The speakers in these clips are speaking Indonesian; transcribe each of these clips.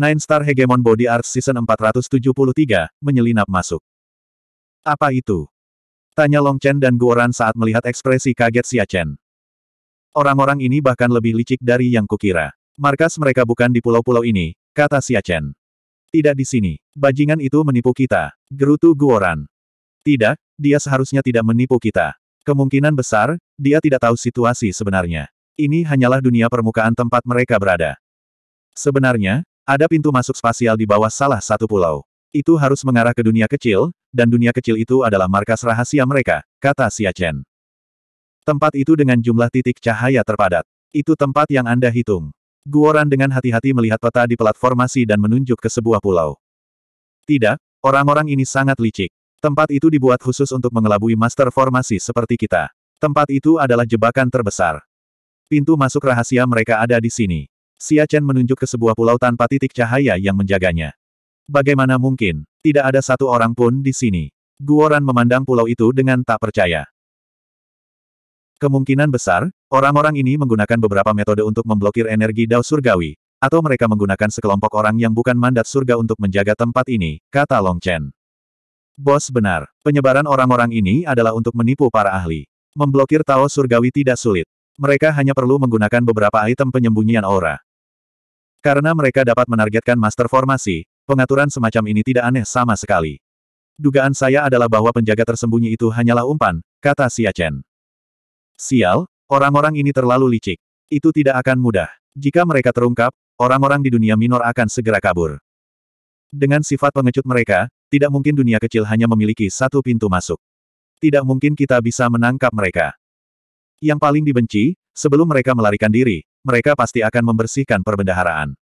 Nine Star Hegemon Body Art Season 473, menyelinap masuk. Apa itu? Tanya Long Chen dan Guoran saat melihat ekspresi kaget Xia Chen. Orang-orang ini bahkan lebih licik dari yang kukira. Markas mereka bukan di pulau-pulau ini, kata Xia Chen. Tidak di sini. Bajingan itu menipu kita, gerutu Guoran. Tidak, dia seharusnya tidak menipu kita. Kemungkinan besar, dia tidak tahu situasi sebenarnya. Ini hanyalah dunia permukaan tempat mereka berada. Sebenarnya, ada pintu masuk spasial di bawah salah satu pulau. Itu harus mengarah ke dunia kecil, dan dunia kecil itu adalah markas rahasia mereka, kata Xia Chen. Tempat itu dengan jumlah titik cahaya terpadat. Itu tempat yang Anda hitung. Guoran dengan hati-hati melihat peta di platformasi dan menunjuk ke sebuah pulau. Tidak, orang-orang ini sangat licik. Tempat itu dibuat khusus untuk mengelabui master formasi seperti kita. Tempat itu adalah jebakan terbesar. Pintu masuk rahasia mereka ada di sini. Xia Chen menunjuk ke sebuah pulau tanpa titik cahaya yang menjaganya. Bagaimana mungkin, tidak ada satu orang pun di sini. Guoran memandang pulau itu dengan tak percaya. Kemungkinan besar, orang-orang ini menggunakan beberapa metode untuk memblokir energi dao surgawi, atau mereka menggunakan sekelompok orang yang bukan mandat surga untuk menjaga tempat ini, kata Long Chen. Bos benar, penyebaran orang-orang ini adalah untuk menipu para ahli. Memblokir Tao Surgawi tidak sulit. Mereka hanya perlu menggunakan beberapa item penyembunyian aura. Karena mereka dapat menargetkan master formasi, pengaturan semacam ini tidak aneh sama sekali. Dugaan saya adalah bahwa penjaga tersembunyi itu hanyalah umpan, kata Xia Chen. Sial, orang-orang ini terlalu licik. Itu tidak akan mudah. Jika mereka terungkap, orang-orang di dunia minor akan segera kabur. Dengan sifat pengecut mereka, tidak mungkin dunia kecil hanya memiliki satu pintu masuk. Tidak mungkin kita bisa menangkap mereka. Yang paling dibenci, sebelum mereka melarikan diri, mereka pasti akan membersihkan perbendaharaan.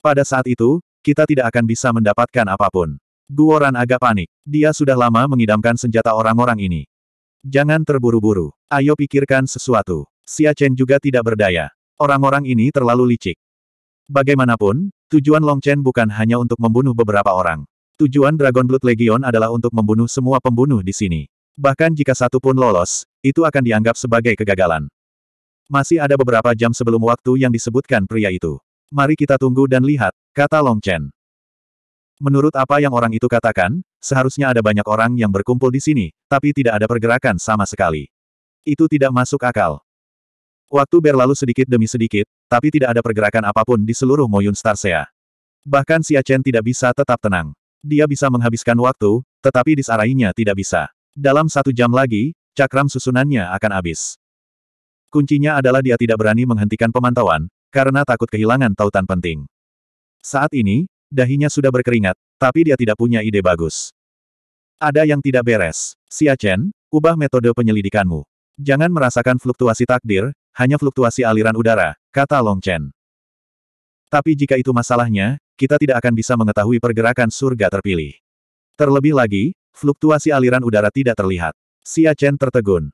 Pada saat itu, kita tidak akan bisa mendapatkan apapun. Guoran agak panik. Dia sudah lama mengidamkan senjata orang-orang ini. Jangan terburu-buru. Ayo pikirkan sesuatu. Xia Chen juga tidak berdaya. Orang-orang ini terlalu licik. Bagaimanapun, tujuan Long Chen bukan hanya untuk membunuh beberapa orang. Tujuan Dragon Blood Legion adalah untuk membunuh semua pembunuh di sini. Bahkan jika satu pun lolos, itu akan dianggap sebagai kegagalan. Masih ada beberapa jam sebelum waktu yang disebutkan pria itu. Mari kita tunggu dan lihat, kata Long Chen. Menurut apa yang orang itu katakan, seharusnya ada banyak orang yang berkumpul di sini, tapi tidak ada pergerakan sama sekali. Itu tidak masuk akal. Waktu berlalu sedikit demi sedikit, tapi tidak ada pergerakan apapun di seluruh Moyun Starsea. Bahkan Xia Chen tidak bisa tetap tenang. Dia bisa menghabiskan waktu, tetapi disarainya tidak bisa. Dalam satu jam lagi, cakram susunannya akan habis. Kuncinya adalah dia tidak berani menghentikan pemantauan, karena takut kehilangan tautan penting. Saat ini, dahinya sudah berkeringat, tapi dia tidak punya ide bagus. Ada yang tidak beres. Chen. ubah metode penyelidikanmu. Jangan merasakan fluktuasi takdir, hanya fluktuasi aliran udara, kata Long Chen. Tapi jika itu masalahnya, kita tidak akan bisa mengetahui pergerakan surga terpilih. Terlebih lagi, fluktuasi aliran udara tidak terlihat. Xia Chen tertegun.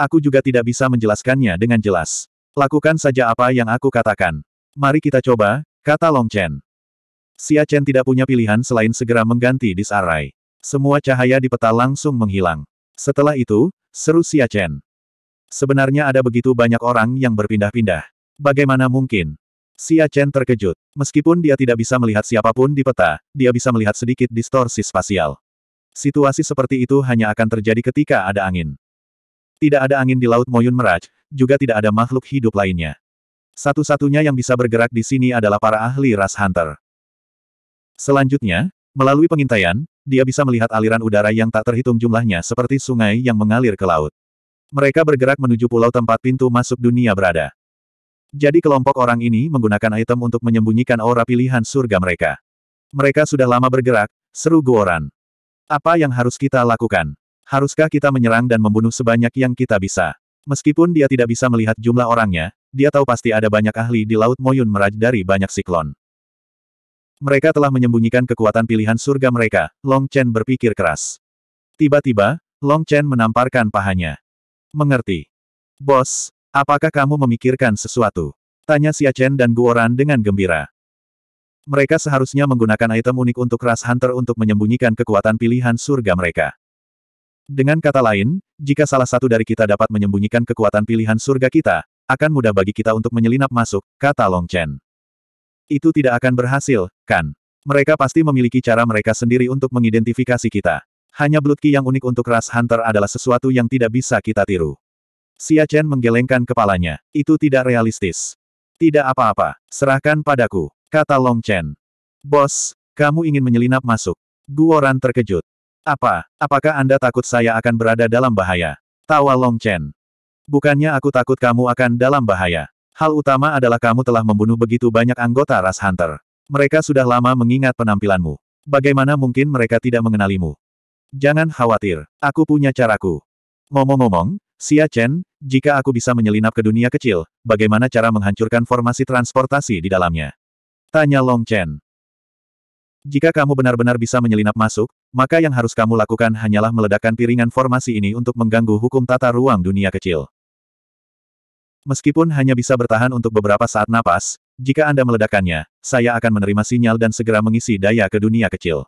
Aku juga tidak bisa menjelaskannya dengan jelas. Lakukan saja apa yang aku katakan. Mari kita coba, kata Long Chen. Xia Chen tidak punya pilihan selain segera mengganti disarai. Semua cahaya di peta langsung menghilang. Setelah itu, seru Xia Chen. Sebenarnya ada begitu banyak orang yang berpindah-pindah. Bagaimana mungkin? Xia Chen terkejut. Meskipun dia tidak bisa melihat siapapun di peta, dia bisa melihat sedikit distorsi spasial. Situasi seperti itu hanya akan terjadi ketika ada angin. Tidak ada angin di Laut Moyun Meraj, juga tidak ada makhluk hidup lainnya. Satu-satunya yang bisa bergerak di sini adalah para ahli ras Hunter. Selanjutnya, melalui pengintaian, dia bisa melihat aliran udara yang tak terhitung jumlahnya seperti sungai yang mengalir ke laut. Mereka bergerak menuju pulau tempat pintu masuk dunia berada. Jadi kelompok orang ini menggunakan item untuk menyembunyikan aura pilihan surga mereka. Mereka sudah lama bergerak, seru Goran. Apa yang harus kita lakukan? Haruskah kita menyerang dan membunuh sebanyak yang kita bisa? Meskipun dia tidak bisa melihat jumlah orangnya, dia tahu pasti ada banyak ahli di Laut Moyun Meraj dari banyak siklon. Mereka telah menyembunyikan kekuatan pilihan surga mereka, Long Chen berpikir keras. Tiba-tiba, Long Chen menamparkan pahanya. Mengerti. Bos, apakah kamu memikirkan sesuatu? Tanya Xia Chen dan Guoran dengan gembira. Mereka seharusnya menggunakan item unik untuk ras hunter untuk menyembunyikan kekuatan pilihan surga mereka. Dengan kata lain, jika salah satu dari kita dapat menyembunyikan kekuatan pilihan surga kita, akan mudah bagi kita untuk menyelinap masuk, kata Long Chen. Itu tidak akan berhasil, kan? Mereka pasti memiliki cara mereka sendiri untuk mengidentifikasi kita. Hanya Blood Ki yang unik untuk ras Hunter adalah sesuatu yang tidak bisa kita tiru. Xia Chen menggelengkan kepalanya. Itu tidak realistis. Tidak apa-apa, serahkan padaku, kata Long Chen. Bos, kamu ingin menyelinap masuk. Guoran terkejut. Apa, apakah Anda takut saya akan berada dalam bahaya? Tawa Long Chen. Bukannya aku takut kamu akan dalam bahaya. Hal utama adalah kamu telah membunuh begitu banyak anggota ras Hunter. Mereka sudah lama mengingat penampilanmu. Bagaimana mungkin mereka tidak mengenalimu? Jangan khawatir, aku punya caraku. Ngomong-ngomong, Xia Chen, jika aku bisa menyelinap ke dunia kecil, bagaimana cara menghancurkan formasi transportasi di dalamnya? Tanya Long Chen. Jika kamu benar-benar bisa menyelinap masuk, maka yang harus kamu lakukan hanyalah meledakkan piringan formasi ini untuk mengganggu hukum tata ruang dunia kecil. Meskipun hanya bisa bertahan untuk beberapa saat napas, jika Anda meledakannya, saya akan menerima sinyal dan segera mengisi daya ke dunia kecil.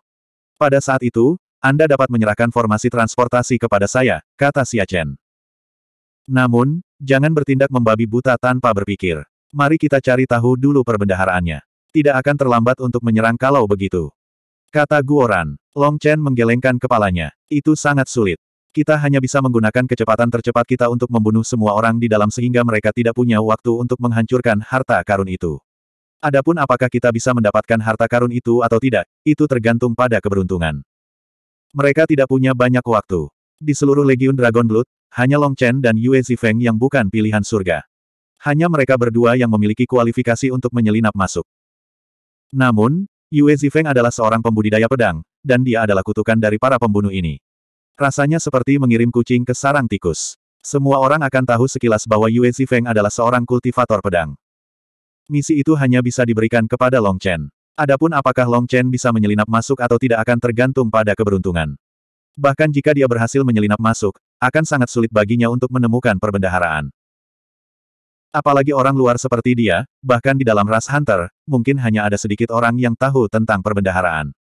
Pada saat itu, Anda dapat menyerahkan formasi transportasi kepada saya, kata Xia Chen. Namun, jangan bertindak membabi buta tanpa berpikir. Mari kita cari tahu dulu perbendaharaannya. Tidak akan terlambat untuk menyerang kalau begitu. Kata Guoran. Long Chen menggelengkan kepalanya. Itu sangat sulit. Kita hanya bisa menggunakan kecepatan tercepat kita untuk membunuh semua orang di dalam sehingga mereka tidak punya waktu untuk menghancurkan harta karun itu. Adapun apakah kita bisa mendapatkan harta karun itu atau tidak, itu tergantung pada keberuntungan. Mereka tidak punya banyak waktu. Di seluruh Legiun Dragon Blood, hanya Long Chen dan Yue Zifeng yang bukan pilihan surga. Hanya mereka berdua yang memiliki kualifikasi untuk menyelinap masuk. Namun, Yue Zifeng adalah seorang pembudidaya pedang, dan dia adalah kutukan dari para pembunuh ini. Rasanya seperti mengirim kucing ke sarang tikus. Semua orang akan tahu sekilas bahwa Yue Zifeng adalah seorang kultivator pedang. Misi itu hanya bisa diberikan kepada Long Chen. Adapun apakah Long Chen bisa menyelinap masuk atau tidak akan tergantung pada keberuntungan. Bahkan jika dia berhasil menyelinap masuk, akan sangat sulit baginya untuk menemukan perbendaharaan. Apalagi orang luar seperti dia, bahkan di dalam ras Hunter, mungkin hanya ada sedikit orang yang tahu tentang perbendaharaan.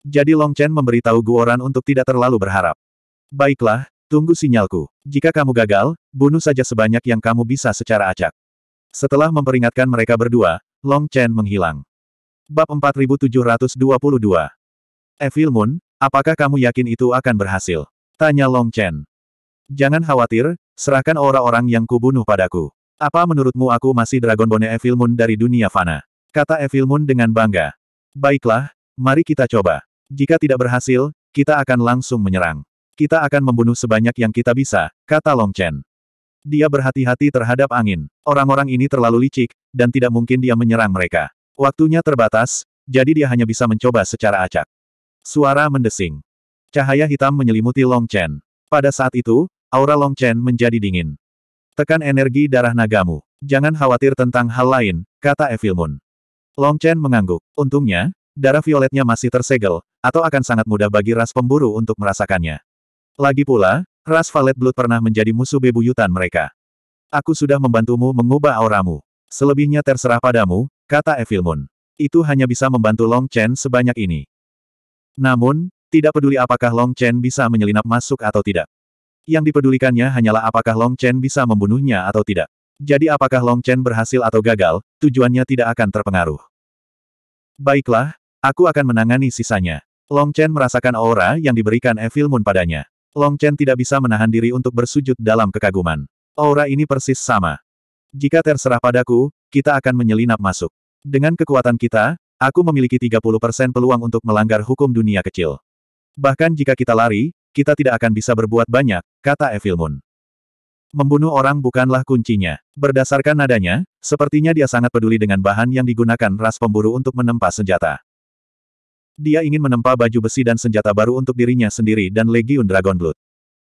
Jadi Long Chen memberitahu Guoran untuk tidak terlalu berharap. Baiklah, tunggu sinyalku. Jika kamu gagal, bunuh saja sebanyak yang kamu bisa secara acak. Setelah memperingatkan mereka berdua, Long Chen menghilang. Bab 4722 Evil Moon, apakah kamu yakin itu akan berhasil? Tanya Long Chen. Jangan khawatir, serahkan orang-orang yang kubunuh padaku. Apa menurutmu aku masih Dragon Bone Evil Moon dari dunia fana? Kata Evil Moon dengan bangga. Baiklah, mari kita coba. Jika tidak berhasil, kita akan langsung menyerang. Kita akan membunuh sebanyak yang kita bisa, kata Long Chen. Dia berhati-hati terhadap angin. Orang-orang ini terlalu licik, dan tidak mungkin dia menyerang mereka. Waktunya terbatas, jadi dia hanya bisa mencoba secara acak. Suara mendesing. Cahaya hitam menyelimuti Long Chen. Pada saat itu, aura Long Chen menjadi dingin. Tekan energi darah nagamu. Jangan khawatir tentang hal lain, kata Evil Moon. Long Chen mengangguk. Untungnya, darah violetnya masih tersegel, atau akan sangat mudah bagi ras pemburu untuk merasakannya. Lagi pula, ras Valet Blood pernah menjadi musuh bebuyutan mereka. Aku sudah membantumu mengubah auramu. Selebihnya terserah padamu, kata Evil Moon. Itu hanya bisa membantu Long Chen sebanyak ini. Namun, tidak peduli apakah Long Chen bisa menyelinap masuk atau tidak. Yang dipedulikannya hanyalah apakah Long Chen bisa membunuhnya atau tidak. Jadi apakah Long Chen berhasil atau gagal, tujuannya tidak akan terpengaruh. Baiklah, aku akan menangani sisanya. Long Chen merasakan aura yang diberikan Evil Moon padanya. Long Chen tidak bisa menahan diri untuk bersujud dalam kekaguman. Aura ini persis sama. Jika terserah padaku, kita akan menyelinap masuk. Dengan kekuatan kita, aku memiliki 30% peluang untuk melanggar hukum dunia kecil. Bahkan jika kita lari, kita tidak akan bisa berbuat banyak, kata Evil Moon. Membunuh orang bukanlah kuncinya. Berdasarkan nadanya, sepertinya dia sangat peduli dengan bahan yang digunakan ras pemburu untuk menempa senjata. Dia ingin menempa baju besi dan senjata baru untuk dirinya sendiri dan Legion Dragon Blood.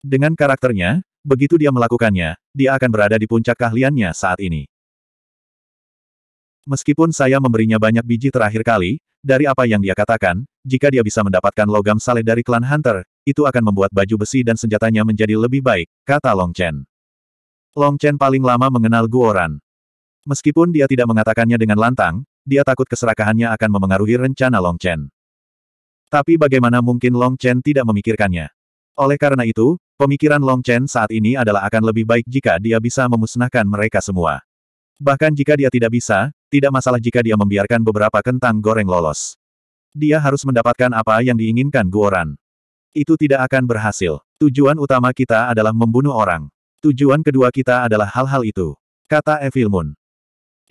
Dengan karakternya, begitu dia melakukannya, dia akan berada di puncak keahliannya saat ini. Meskipun saya memberinya banyak biji terakhir kali, dari apa yang dia katakan, jika dia bisa mendapatkan logam saleh dari klan Hunter, itu akan membuat baju besi dan senjatanya menjadi lebih baik, kata Long Chen. Long Chen paling lama mengenal Guoran. Meskipun dia tidak mengatakannya dengan lantang, dia takut keserakahannya akan memengaruhi rencana Long Chen. Tapi bagaimana mungkin Long Chen tidak memikirkannya? Oleh karena itu, pemikiran Long Chen saat ini adalah akan lebih baik jika dia bisa memusnahkan mereka semua. Bahkan jika dia tidak bisa, tidak masalah jika dia membiarkan beberapa kentang goreng lolos. Dia harus mendapatkan apa yang diinginkan Guoran. Itu tidak akan berhasil. Tujuan utama kita adalah membunuh orang. Tujuan kedua kita adalah hal-hal itu. Kata Evil Moon.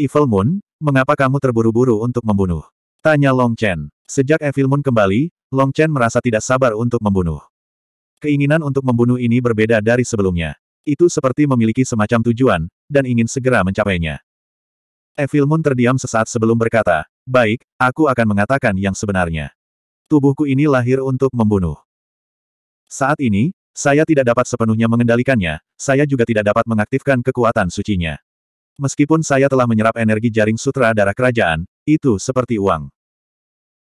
Evil Moon, mengapa kamu terburu-buru untuk membunuh? Tanya Long Chen. Sejak Evil Moon kembali, Long Chen merasa tidak sabar untuk membunuh. Keinginan untuk membunuh ini berbeda dari sebelumnya. Itu seperti memiliki semacam tujuan, dan ingin segera mencapainya. Evil Moon terdiam sesaat sebelum berkata, Baik, aku akan mengatakan yang sebenarnya. Tubuhku ini lahir untuk membunuh. Saat ini, saya tidak dapat sepenuhnya mengendalikannya, saya juga tidak dapat mengaktifkan kekuatan sucinya. Meskipun saya telah menyerap energi jaring sutra darah kerajaan, itu seperti uang.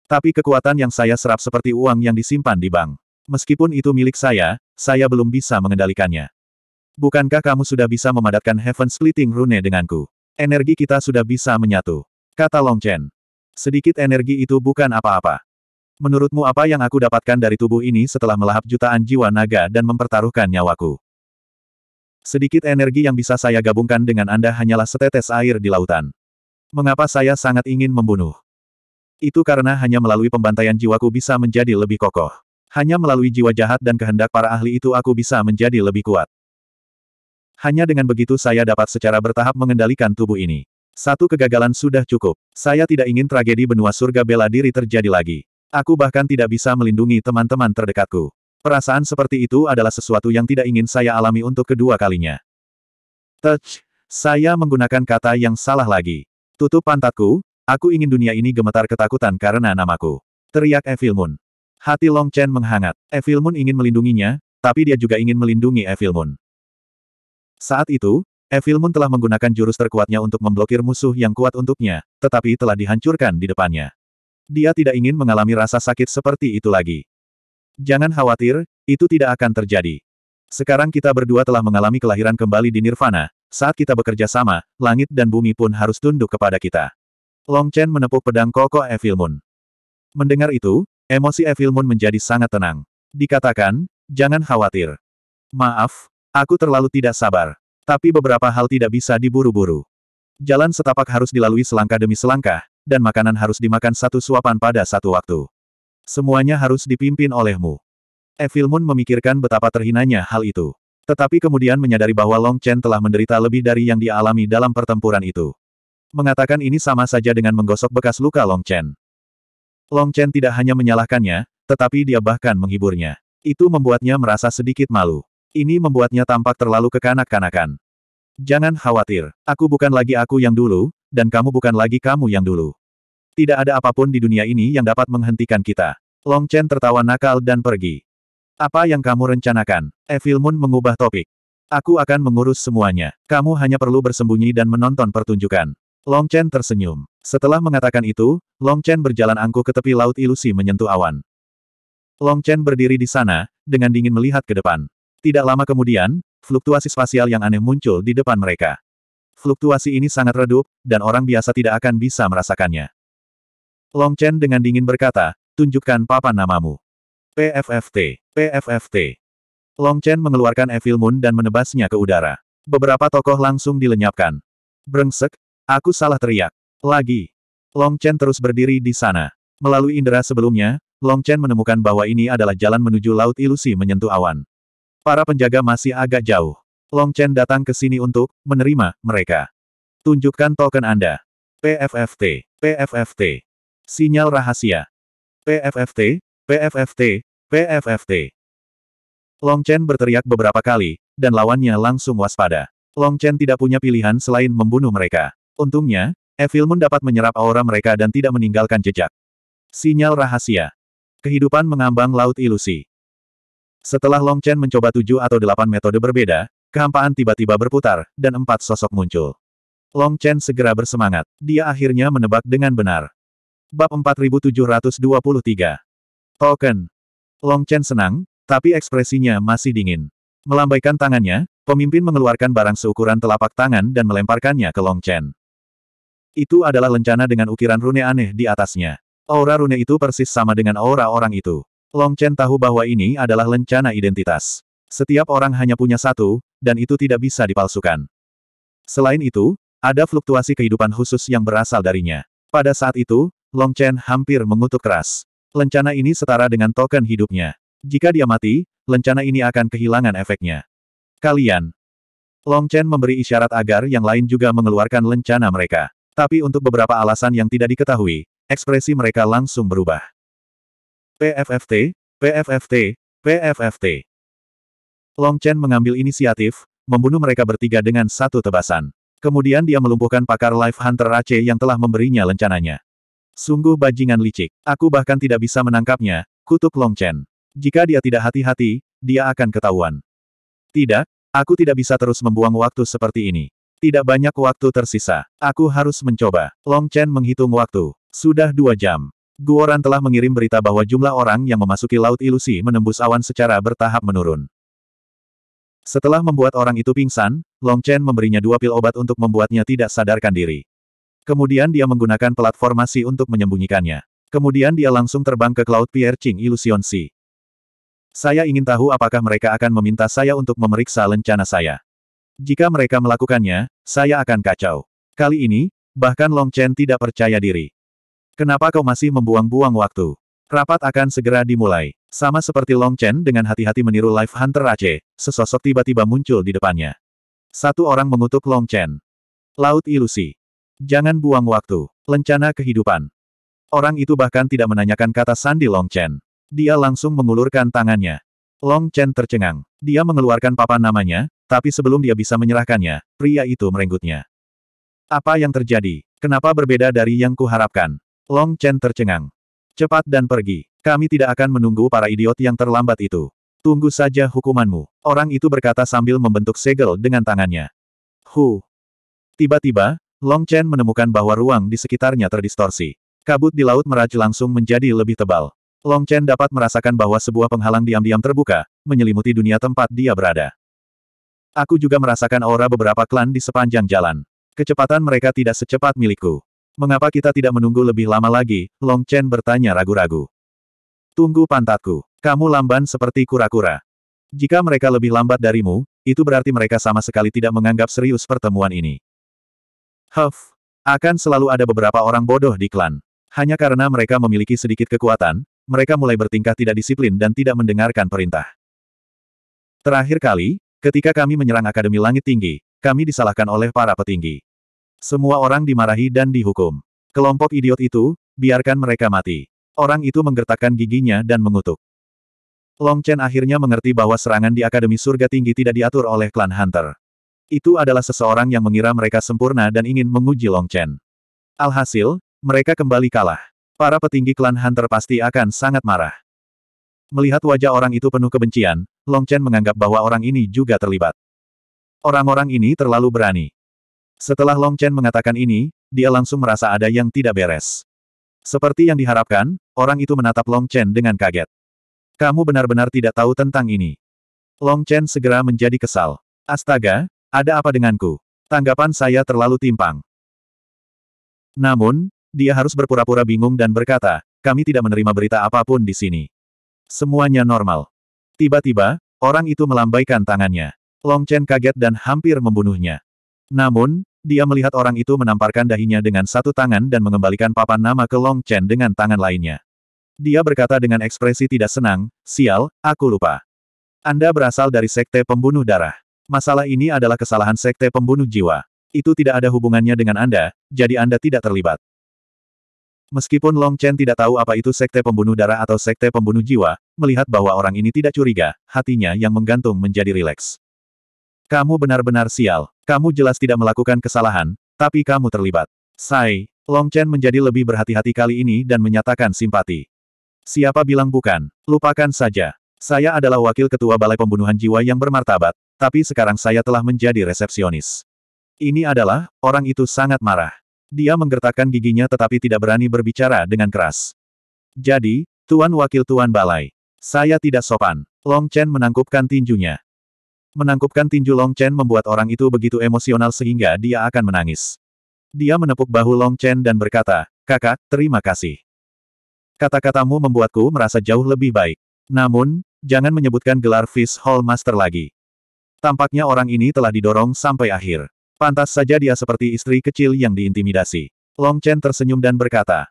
Tapi kekuatan yang saya serap seperti uang yang disimpan di bank. Meskipun itu milik saya, saya belum bisa mengendalikannya. Bukankah kamu sudah bisa memadatkan Heaven Splitting Rune denganku? Energi kita sudah bisa menyatu. Kata Long Chen. Sedikit energi itu bukan apa-apa. Menurutmu apa yang aku dapatkan dari tubuh ini setelah melahap jutaan jiwa naga dan mempertaruhkan nyawaku? Sedikit energi yang bisa saya gabungkan dengan Anda hanyalah setetes air di lautan. Mengapa saya sangat ingin membunuh? Itu karena hanya melalui pembantaian jiwaku bisa menjadi lebih kokoh. Hanya melalui jiwa jahat dan kehendak para ahli itu aku bisa menjadi lebih kuat. Hanya dengan begitu saya dapat secara bertahap mengendalikan tubuh ini. Satu kegagalan sudah cukup. Saya tidak ingin tragedi benua surga bela diri terjadi lagi. Aku bahkan tidak bisa melindungi teman-teman terdekatku. Perasaan seperti itu adalah sesuatu yang tidak ingin saya alami untuk kedua kalinya. Touch. Saya menggunakan kata yang salah lagi. Tutup pantatku, aku ingin dunia ini gemetar ketakutan karena namaku. Teriak Evil Moon. Hati Long Chen menghangat. Evil Moon ingin melindunginya, tapi dia juga ingin melindungi Evil Moon. Saat itu, Evil Moon telah menggunakan jurus terkuatnya untuk memblokir musuh yang kuat untuknya, tetapi telah dihancurkan di depannya. Dia tidak ingin mengalami rasa sakit seperti itu lagi. Jangan khawatir, itu tidak akan terjadi. Sekarang kita berdua telah mengalami kelahiran kembali di Nirvana, saat kita bekerja sama, langit dan bumi pun harus tunduk kepada kita. Long Chen menepuk pedang Koko Evil Moon. Mendengar itu, emosi Evil Moon menjadi sangat tenang. Dikatakan, jangan khawatir. Maaf, aku terlalu tidak sabar. Tapi beberapa hal tidak bisa diburu-buru. Jalan setapak harus dilalui selangkah demi selangkah, dan makanan harus dimakan satu suapan pada satu waktu. Semuanya harus dipimpin olehmu. Evil Moon memikirkan betapa terhinanya hal itu. Tetapi kemudian menyadari bahwa Long Chen telah menderita lebih dari yang dialami dalam pertempuran itu. Mengatakan ini sama saja dengan menggosok bekas luka Long Chen. Long Chen tidak hanya menyalahkannya, tetapi dia bahkan menghiburnya. Itu membuatnya merasa sedikit malu. Ini membuatnya tampak terlalu kekanak-kanakan. Jangan khawatir, aku bukan lagi aku yang dulu, dan kamu bukan lagi kamu yang dulu. Tidak ada apapun di dunia ini yang dapat menghentikan kita. Long Chen tertawa nakal dan pergi. Apa yang kamu rencanakan? Evil Moon mengubah topik. Aku akan mengurus semuanya. Kamu hanya perlu bersembunyi dan menonton pertunjukan. Long Chen tersenyum. Setelah mengatakan itu, Long Chen berjalan angkuh ke tepi laut ilusi menyentuh awan. Long Chen berdiri di sana, dengan dingin melihat ke depan. Tidak lama kemudian, fluktuasi spasial yang aneh muncul di depan mereka. Fluktuasi ini sangat redup, dan orang biasa tidak akan bisa merasakannya. Long Chen dengan dingin berkata, tunjukkan papan namamu. PFFT, PFFT. Long Chen mengeluarkan Evil Moon dan menebasnya ke udara. Beberapa tokoh langsung dilenyapkan. Brengsek, aku salah teriak. Lagi. Long Chen terus berdiri di sana. Melalui indera sebelumnya, Long Chen menemukan bahwa ini adalah jalan menuju Laut Ilusi menyentuh awan. Para penjaga masih agak jauh. Long Chen datang ke sini untuk menerima mereka. Tunjukkan token Anda. PFFT, PFFT. Sinyal rahasia. PFFT, PFFT, PFFT. Long Chen berteriak beberapa kali, dan lawannya langsung waspada. Long Chen tidak punya pilihan selain membunuh mereka. Untungnya, Evil Moon dapat menyerap aura mereka dan tidak meninggalkan jejak. Sinyal rahasia. Kehidupan mengambang laut ilusi. Setelah Long Chen mencoba tujuh atau delapan metode berbeda, kehampaan tiba-tiba berputar, dan empat sosok muncul. Long Chen segera bersemangat. Dia akhirnya menebak dengan benar. Bab 4723. Token. Long Chen senang, tapi ekspresinya masih dingin. Melambaikan tangannya, pemimpin mengeluarkan barang seukuran telapak tangan dan melemparkannya ke Long Chen. Itu adalah lencana dengan ukiran rune aneh di atasnya. Aura rune itu persis sama dengan aura orang itu. Long Chen tahu bahwa ini adalah lencana identitas. Setiap orang hanya punya satu, dan itu tidak bisa dipalsukan. Selain itu, ada fluktuasi kehidupan khusus yang berasal darinya. Pada saat itu, Long Chen hampir mengutuk keras. Lencana ini setara dengan token hidupnya. Jika dia mati, lencana ini akan kehilangan efeknya. Kalian. Long Chen memberi isyarat agar yang lain juga mengeluarkan lencana mereka. Tapi untuk beberapa alasan yang tidak diketahui, ekspresi mereka langsung berubah. PFFT, PFFT, PFFT. Long Chen mengambil inisiatif, membunuh mereka bertiga dengan satu tebasan. Kemudian dia melumpuhkan pakar Life Hunter Aceh yang telah memberinya lencananya. Sungguh bajingan licik. Aku bahkan tidak bisa menangkapnya, kutuk Long Chen. Jika dia tidak hati-hati, dia akan ketahuan. Tidak, aku tidak bisa terus membuang waktu seperti ini. Tidak banyak waktu tersisa. Aku harus mencoba. Long Chen menghitung waktu. Sudah dua jam. Guoran telah mengirim berita bahwa jumlah orang yang memasuki Laut Ilusi menembus awan secara bertahap menurun. Setelah membuat orang itu pingsan, Long Chen memberinya dua pil obat untuk membuatnya tidak sadarkan diri. Kemudian dia menggunakan platformasi untuk menyembunyikannya. Kemudian dia langsung terbang ke Cloud Pierre Ching Illusion Sea. Saya ingin tahu apakah mereka akan meminta saya untuk memeriksa lencana saya. Jika mereka melakukannya, saya akan kacau. Kali ini, bahkan Long Chen tidak percaya diri. Kenapa kau masih membuang-buang waktu? Rapat akan segera dimulai. Sama seperti Long Chen dengan hati-hati meniru Life Hunter Aceh, sesosok tiba-tiba muncul di depannya. Satu orang mengutuk Long Chen. Laut Ilusi. Jangan buang waktu. Lencana kehidupan. Orang itu bahkan tidak menanyakan kata sandi Long Chen. Dia langsung mengulurkan tangannya. Long Chen tercengang. Dia mengeluarkan papan namanya, tapi sebelum dia bisa menyerahkannya, pria itu merenggutnya. Apa yang terjadi? Kenapa berbeda dari yang kuharapkan? Long Chen tercengang. Cepat dan pergi. Kami tidak akan menunggu para idiot yang terlambat itu. Tunggu saja hukumanmu. Orang itu berkata sambil membentuk segel dengan tangannya. Hu. Tiba-tiba, Long Chen menemukan bahwa ruang di sekitarnya terdistorsi. Kabut di Laut Meraj langsung menjadi lebih tebal. Long Chen dapat merasakan bahwa sebuah penghalang diam-diam terbuka, menyelimuti dunia tempat dia berada. Aku juga merasakan aura beberapa klan di sepanjang jalan. Kecepatan mereka tidak secepat milikku. Mengapa kita tidak menunggu lebih lama lagi? Long Chen bertanya ragu-ragu. Tunggu pantatku. Kamu lamban seperti kura-kura. Jika mereka lebih lambat darimu, itu berarti mereka sama sekali tidak menganggap serius pertemuan ini. Huff, akan selalu ada beberapa orang bodoh di klan. Hanya karena mereka memiliki sedikit kekuatan, mereka mulai bertingkah tidak disiplin dan tidak mendengarkan perintah. Terakhir kali, ketika kami menyerang Akademi Langit Tinggi, kami disalahkan oleh para petinggi. Semua orang dimarahi dan dihukum. Kelompok idiot itu, biarkan mereka mati. Orang itu menggertakkan giginya dan mengutuk. Long Chen akhirnya mengerti bahwa serangan di Akademi Surga Tinggi tidak diatur oleh klan Hunter. Itu adalah seseorang yang mengira mereka sempurna dan ingin menguji Long Chen. Alhasil, mereka kembali kalah. Para petinggi klan Hunter pasti akan sangat marah. Melihat wajah orang itu penuh kebencian, Long Chen menganggap bahwa orang ini juga terlibat. Orang-orang ini terlalu berani. Setelah Long Chen mengatakan ini, dia langsung merasa ada yang tidak beres. Seperti yang diharapkan, orang itu menatap Long Chen dengan kaget. Kamu benar-benar tidak tahu tentang ini. Long Chen segera menjadi kesal. Astaga, ada apa denganku? Tanggapan saya terlalu timpang. Namun, dia harus berpura-pura bingung dan berkata, kami tidak menerima berita apapun di sini. Semuanya normal. Tiba-tiba, orang itu melambaikan tangannya. Long Chen kaget dan hampir membunuhnya. Namun, dia melihat orang itu menamparkan dahinya dengan satu tangan dan mengembalikan papan nama ke Long Chen dengan tangan lainnya. Dia berkata dengan ekspresi tidak senang, sial, aku lupa. Anda berasal dari sekte pembunuh darah. Masalah ini adalah kesalahan sekte pembunuh jiwa. Itu tidak ada hubungannya dengan Anda, jadi Anda tidak terlibat. Meskipun Long Chen tidak tahu apa itu sekte pembunuh darah atau sekte pembunuh jiwa, melihat bahwa orang ini tidak curiga, hatinya yang menggantung menjadi rileks. Kamu benar-benar sial. Kamu jelas tidak melakukan kesalahan, tapi kamu terlibat. Sai, Long Chen menjadi lebih berhati-hati kali ini dan menyatakan simpati. Siapa bilang bukan? Lupakan saja. Saya adalah wakil ketua Balai Pembunuhan Jiwa yang bermartabat, tapi sekarang saya telah menjadi resepsionis. Ini adalah, orang itu sangat marah. Dia menggertakkan giginya tetapi tidak berani berbicara dengan keras. Jadi, Tuan Wakil Tuan Balai. Saya tidak sopan. Long Chen menangkupkan tinjunya. Menangkupkan tinju Long Chen membuat orang itu begitu emosional sehingga dia akan menangis. Dia menepuk bahu Long Chen dan berkata, Kakak, terima kasih. Kata-katamu membuatku merasa jauh lebih baik. Namun, jangan menyebutkan gelar Fish Hall Master lagi. Tampaknya orang ini telah didorong sampai akhir. Pantas saja dia seperti istri kecil yang diintimidasi. Long Chen tersenyum dan berkata,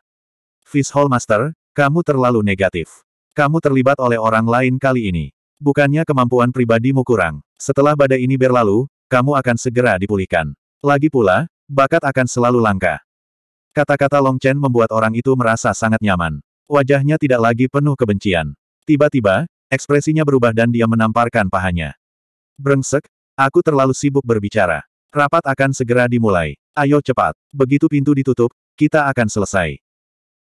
Fish Hall Master, kamu terlalu negatif. Kamu terlibat oleh orang lain kali ini. Bukannya kemampuan pribadimu kurang. Setelah badai ini berlalu, kamu akan segera dipulihkan. Lagi pula, bakat akan selalu langka. Kata-kata Long Chen membuat orang itu merasa sangat nyaman. Wajahnya tidak lagi penuh kebencian. Tiba-tiba, ekspresinya berubah dan dia menamparkan pahanya. Brengsek, aku terlalu sibuk berbicara. Rapat akan segera dimulai. Ayo cepat. Begitu pintu ditutup, kita akan selesai.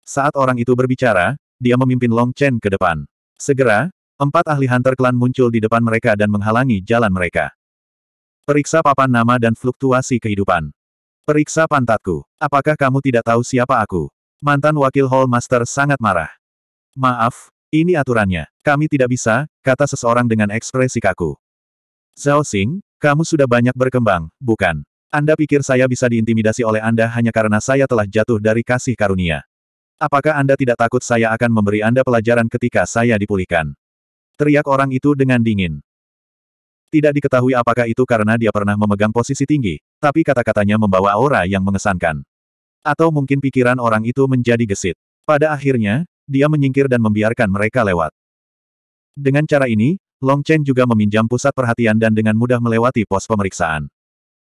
Saat orang itu berbicara, dia memimpin Long Chen ke depan. Segera, empat ahli Hunter klan muncul di depan mereka dan menghalangi jalan mereka. Periksa papan nama dan fluktuasi kehidupan. Periksa pantatku. Apakah kamu tidak tahu siapa aku? Mantan wakil Hall Master sangat marah. Maaf, ini aturannya. Kami tidak bisa, kata seseorang dengan ekspresi kaku. Zhao Xing, kamu sudah banyak berkembang, bukan? Anda pikir saya bisa diintimidasi oleh Anda hanya karena saya telah jatuh dari kasih karunia? Apakah Anda tidak takut saya akan memberi Anda pelajaran ketika saya dipulihkan? Teriak orang itu dengan dingin. Tidak diketahui apakah itu karena dia pernah memegang posisi tinggi, tapi kata-katanya membawa aura yang mengesankan. Atau mungkin pikiran orang itu menjadi gesit. Pada akhirnya, dia menyingkir dan membiarkan mereka lewat. Dengan cara ini, Long Chen juga meminjam pusat perhatian dan dengan mudah melewati pos pemeriksaan.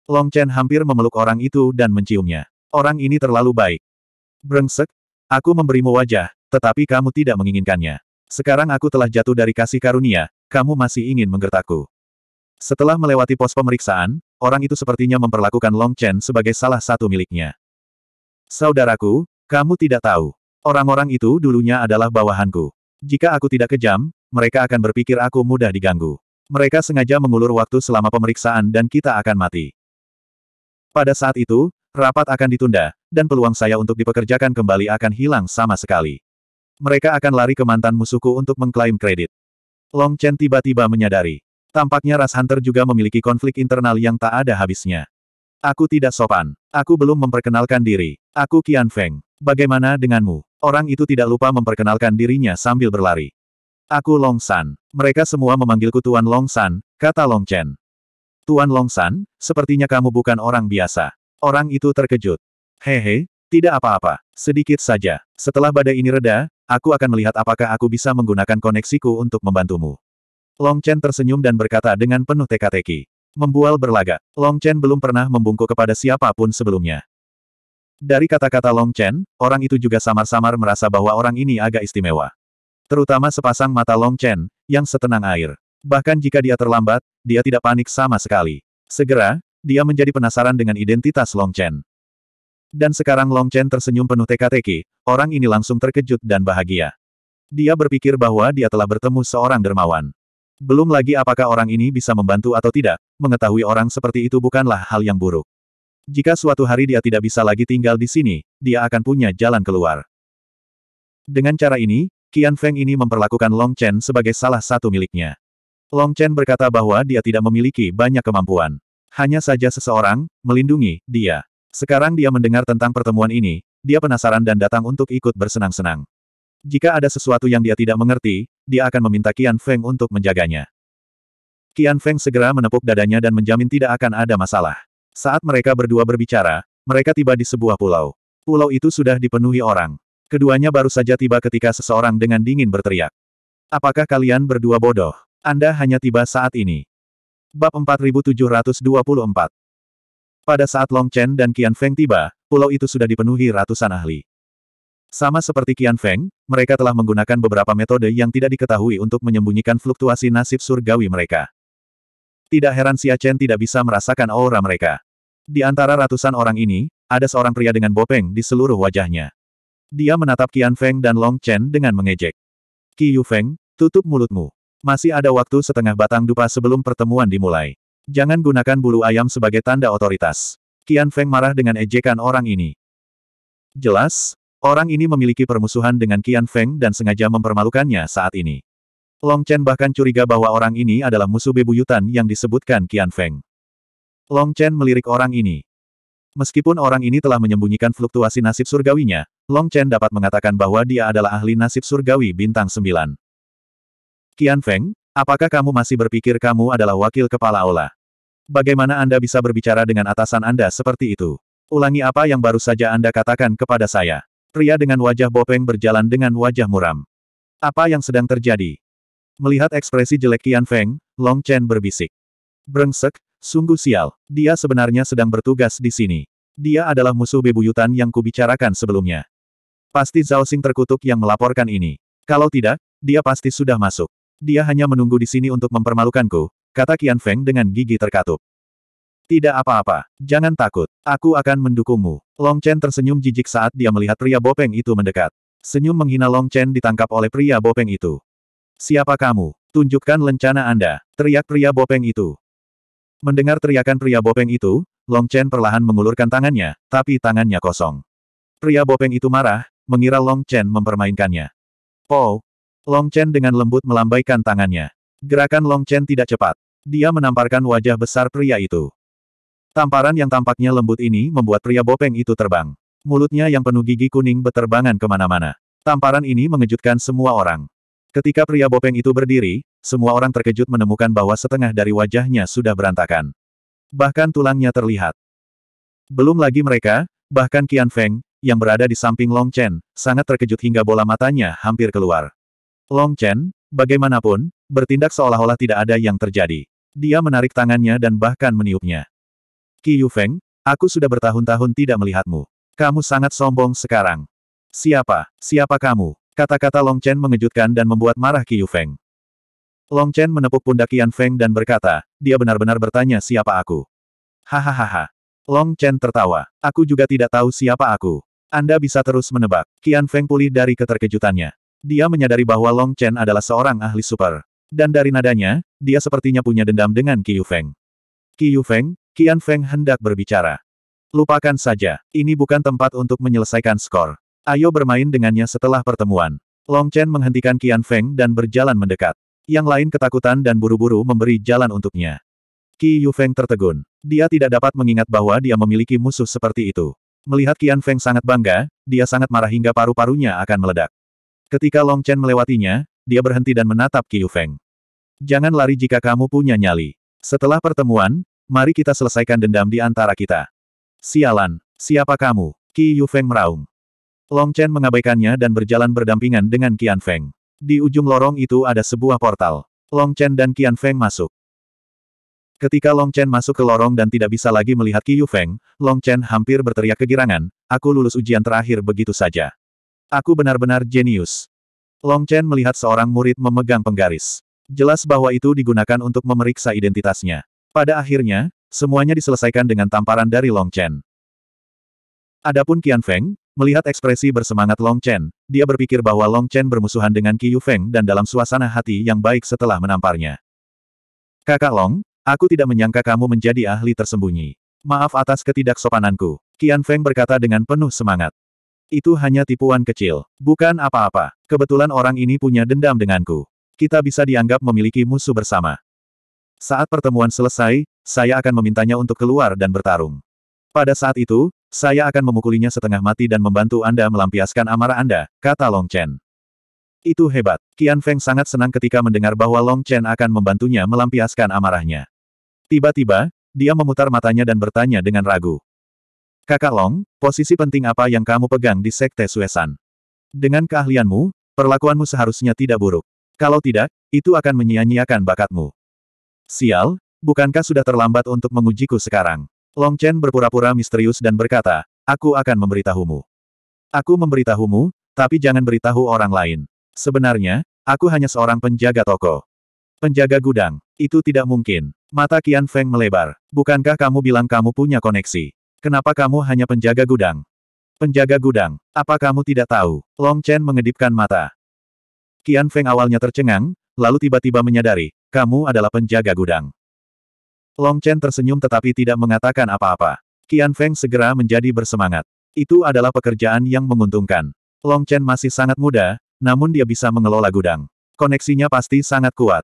Long Chen hampir memeluk orang itu dan menciumnya. Orang ini terlalu baik. Brengsek, aku memberimu wajah, tetapi kamu tidak menginginkannya. Sekarang aku telah jatuh dari kasih karunia, kamu masih ingin menggertaku. Setelah melewati pos pemeriksaan, orang itu sepertinya memperlakukan Long Chen sebagai salah satu miliknya. Saudaraku, kamu tidak tahu. Orang-orang itu dulunya adalah bawahanku. Jika aku tidak kejam, mereka akan berpikir aku mudah diganggu. Mereka sengaja mengulur waktu selama pemeriksaan dan kita akan mati. Pada saat itu, rapat akan ditunda, dan peluang saya untuk dipekerjakan kembali akan hilang sama sekali. Mereka akan lari ke mantan musuhku untuk mengklaim kredit. Long Chen tiba-tiba menyadari. Tampaknya Ras Hunter juga memiliki konflik internal yang tak ada habisnya. Aku tidak sopan. Aku belum memperkenalkan diri. Aku Qian Feng. Bagaimana denganmu? Orang itu tidak lupa memperkenalkan dirinya sambil berlari. Aku Long San. Mereka semua memanggilku Tuan Long San, kata Long Chen. Tuan Long San, sepertinya kamu bukan orang biasa. Orang itu terkejut. Hehe, tidak apa-apa. Sedikit saja. Setelah badai ini reda, aku akan melihat apakah aku bisa menggunakan koneksiku untuk membantumu. Long Chen tersenyum dan berkata dengan penuh teka-teki. Membual berlagak. Long Chen belum pernah membungkuk kepada siapapun sebelumnya. Dari kata-kata Long Chen, orang itu juga samar-samar merasa bahwa orang ini agak istimewa. Terutama sepasang mata Long Chen, yang setenang air. Bahkan jika dia terlambat, dia tidak panik sama sekali. Segera, dia menjadi penasaran dengan identitas Long Chen. Dan sekarang Long Chen tersenyum penuh teka-teki, orang ini langsung terkejut dan bahagia. Dia berpikir bahwa dia telah bertemu seorang dermawan. Belum lagi apakah orang ini bisa membantu atau tidak, mengetahui orang seperti itu bukanlah hal yang buruk. Jika suatu hari dia tidak bisa lagi tinggal di sini, dia akan punya jalan keluar. Dengan cara ini, Qian Feng ini memperlakukan Long Chen sebagai salah satu miliknya. Long Chen berkata bahwa dia tidak memiliki banyak kemampuan. Hanya saja seseorang, melindungi, dia. Sekarang dia mendengar tentang pertemuan ini, dia penasaran dan datang untuk ikut bersenang-senang. Jika ada sesuatu yang dia tidak mengerti, dia akan meminta Qian Feng untuk menjaganya. Qian Feng segera menepuk dadanya dan menjamin tidak akan ada masalah. Saat mereka berdua berbicara, mereka tiba di sebuah pulau. Pulau itu sudah dipenuhi orang. Keduanya baru saja tiba ketika seseorang dengan dingin berteriak. Apakah kalian berdua bodoh? Anda hanya tiba saat ini. Bab 4724 Pada saat Long Chen dan Qian Feng tiba, pulau itu sudah dipenuhi ratusan ahli. Sama seperti Qian Feng, mereka telah menggunakan beberapa metode yang tidak diketahui untuk menyembunyikan fluktuasi nasib surgawi mereka. Tidak heran si Chen tidak bisa merasakan aura mereka. Di antara ratusan orang ini, ada seorang pria dengan bopeng di seluruh wajahnya. Dia menatap Qian Feng dan Long Chen dengan mengejek. Qi Yu Feng, tutup mulutmu. Masih ada waktu setengah batang dupa sebelum pertemuan dimulai. Jangan gunakan bulu ayam sebagai tanda otoritas. Qian Feng marah dengan ejekan orang ini. Jelas, orang ini memiliki permusuhan dengan Qian Feng dan sengaja mempermalukannya saat ini. Long Chen bahkan curiga bahwa orang ini adalah musuh bebuyutan yang disebutkan Qian Feng. Long Chen melirik orang ini. Meskipun orang ini telah menyembunyikan fluktuasi nasib surgawinya, Long Chen dapat mengatakan bahwa dia adalah ahli nasib surgawi bintang sembilan. Qian Feng, apakah kamu masih berpikir kamu adalah wakil kepala aula? Bagaimana Anda bisa berbicara dengan atasan Anda seperti itu? Ulangi apa yang baru saja Anda katakan kepada saya. Pria dengan wajah bopeng berjalan dengan wajah muram. Apa yang sedang terjadi? Melihat ekspresi jelek Qian Feng, Long Chen berbisik. Brengsek, Sungguh sial, dia sebenarnya sedang bertugas di sini. Dia adalah musuh bebuyutan yang kubicarakan sebelumnya. Pasti Zhao Xing terkutuk yang melaporkan ini. Kalau tidak, dia pasti sudah masuk. Dia hanya menunggu di sini untuk mempermalukanku, kata Qian Feng dengan gigi terkatup. Tidak apa-apa, jangan takut, aku akan mendukungmu. Long Chen tersenyum jijik saat dia melihat pria Bopeng itu mendekat. Senyum menghina Long Chen ditangkap oleh pria Bopeng itu. Siapa kamu? Tunjukkan lencana Anda, teriak pria Bopeng itu. Mendengar teriakan pria bopeng itu, Long Chen perlahan mengulurkan tangannya, tapi tangannya kosong. Pria bopeng itu marah, mengira Long Chen mempermainkannya. Po! Long Chen dengan lembut melambaikan tangannya. Gerakan Long Chen tidak cepat. Dia menamparkan wajah besar pria itu. Tamparan yang tampaknya lembut ini membuat pria bopeng itu terbang. Mulutnya yang penuh gigi kuning beterbangan kemana-mana. Tamparan ini mengejutkan semua orang. Ketika pria bopeng itu berdiri, semua orang terkejut menemukan bahwa setengah dari wajahnya sudah berantakan. Bahkan tulangnya terlihat. Belum lagi mereka, bahkan Qian Feng, yang berada di samping Long Chen, sangat terkejut hingga bola matanya hampir keluar. Long Chen, bagaimanapun, bertindak seolah-olah tidak ada yang terjadi. Dia menarik tangannya dan bahkan meniupnya. Qi Feng, aku sudah bertahun-tahun tidak melihatmu. Kamu sangat sombong sekarang. Siapa? Siapa kamu? Kata-kata Long Chen mengejutkan dan membuat marah Qi Feng. Long Chen menepuk pundak Yan Feng dan berkata, dia benar-benar bertanya siapa aku. Hahaha. Long Chen tertawa. Aku juga tidak tahu siapa aku. Anda bisa terus menebak. Qian Feng pulih dari keterkejutannya. Dia menyadari bahwa Long Chen adalah seorang ahli super. Dan dari nadanya, dia sepertinya punya dendam dengan Qiu Feng. Qiu Feng, Qian Feng hendak berbicara. Lupakan saja, ini bukan tempat untuk menyelesaikan skor. Ayo bermain dengannya setelah pertemuan. Long Chen menghentikan Qian Feng dan berjalan mendekat. Yang lain ketakutan dan buru-buru memberi jalan untuknya. Qi Yufeng tertegun. Dia tidak dapat mengingat bahwa dia memiliki musuh seperti itu. Melihat Qian Feng sangat bangga, dia sangat marah hingga paru-parunya akan meledak. Ketika Long Chen melewatinya, dia berhenti dan menatap Qi Yufeng. Jangan lari jika kamu punya nyali. Setelah pertemuan, mari kita selesaikan dendam di antara kita. Sialan, siapa kamu? Qi Yufeng meraung. Long Chen mengabaikannya dan berjalan berdampingan dengan Qian Feng. Di ujung lorong itu ada sebuah portal. Long Chen dan Qian Feng masuk. Ketika Long Chen masuk ke lorong dan tidak bisa lagi melihat Qiu Feng, Long Chen hampir berteriak kegirangan, aku lulus ujian terakhir begitu saja. Aku benar-benar jenius. Long Chen melihat seorang murid memegang penggaris. Jelas bahwa itu digunakan untuk memeriksa identitasnya. Pada akhirnya, semuanya diselesaikan dengan tamparan dari Long Chen. Adapun Qian Feng, Melihat ekspresi bersemangat Long Chen, dia berpikir bahwa Long Chen bermusuhan dengan Qi Feng dan dalam suasana hati yang baik setelah menamparnya. Kakak Long, aku tidak menyangka kamu menjadi ahli tersembunyi. Maaf atas ketidaksopananku, Qian Feng berkata dengan penuh semangat. Itu hanya tipuan kecil, bukan apa-apa. Kebetulan orang ini punya dendam denganku. Kita bisa dianggap memiliki musuh bersama. Saat pertemuan selesai, saya akan memintanya untuk keluar dan bertarung. Pada saat itu, saya akan memukulinya setengah mati dan membantu Anda melampiaskan amarah Anda, kata Long Chen. Itu hebat. Qian Feng sangat senang ketika mendengar bahwa Long Chen akan membantunya melampiaskan amarahnya. Tiba-tiba, dia memutar matanya dan bertanya dengan ragu. Kakak Long, posisi penting apa yang kamu pegang di Sekte Suesan? Dengan keahlianmu, perlakuanmu seharusnya tidak buruk. Kalau tidak, itu akan menyia-nyiakan bakatmu. Sial, bukankah sudah terlambat untuk mengujiku sekarang? Long Chen berpura-pura misterius dan berkata, aku akan memberitahumu. Aku memberitahumu, tapi jangan beritahu orang lain. Sebenarnya, aku hanya seorang penjaga toko. Penjaga gudang, itu tidak mungkin. Mata Qian Feng melebar. Bukankah kamu bilang kamu punya koneksi? Kenapa kamu hanya penjaga gudang? Penjaga gudang, apa kamu tidak tahu? Long Chen mengedipkan mata. Qian Feng awalnya tercengang, lalu tiba-tiba menyadari, kamu adalah penjaga gudang. Long Chen tersenyum tetapi tidak mengatakan apa-apa. Qian Feng segera menjadi bersemangat. Itu adalah pekerjaan yang menguntungkan. Long Chen masih sangat muda, namun dia bisa mengelola gudang. Koneksinya pasti sangat kuat.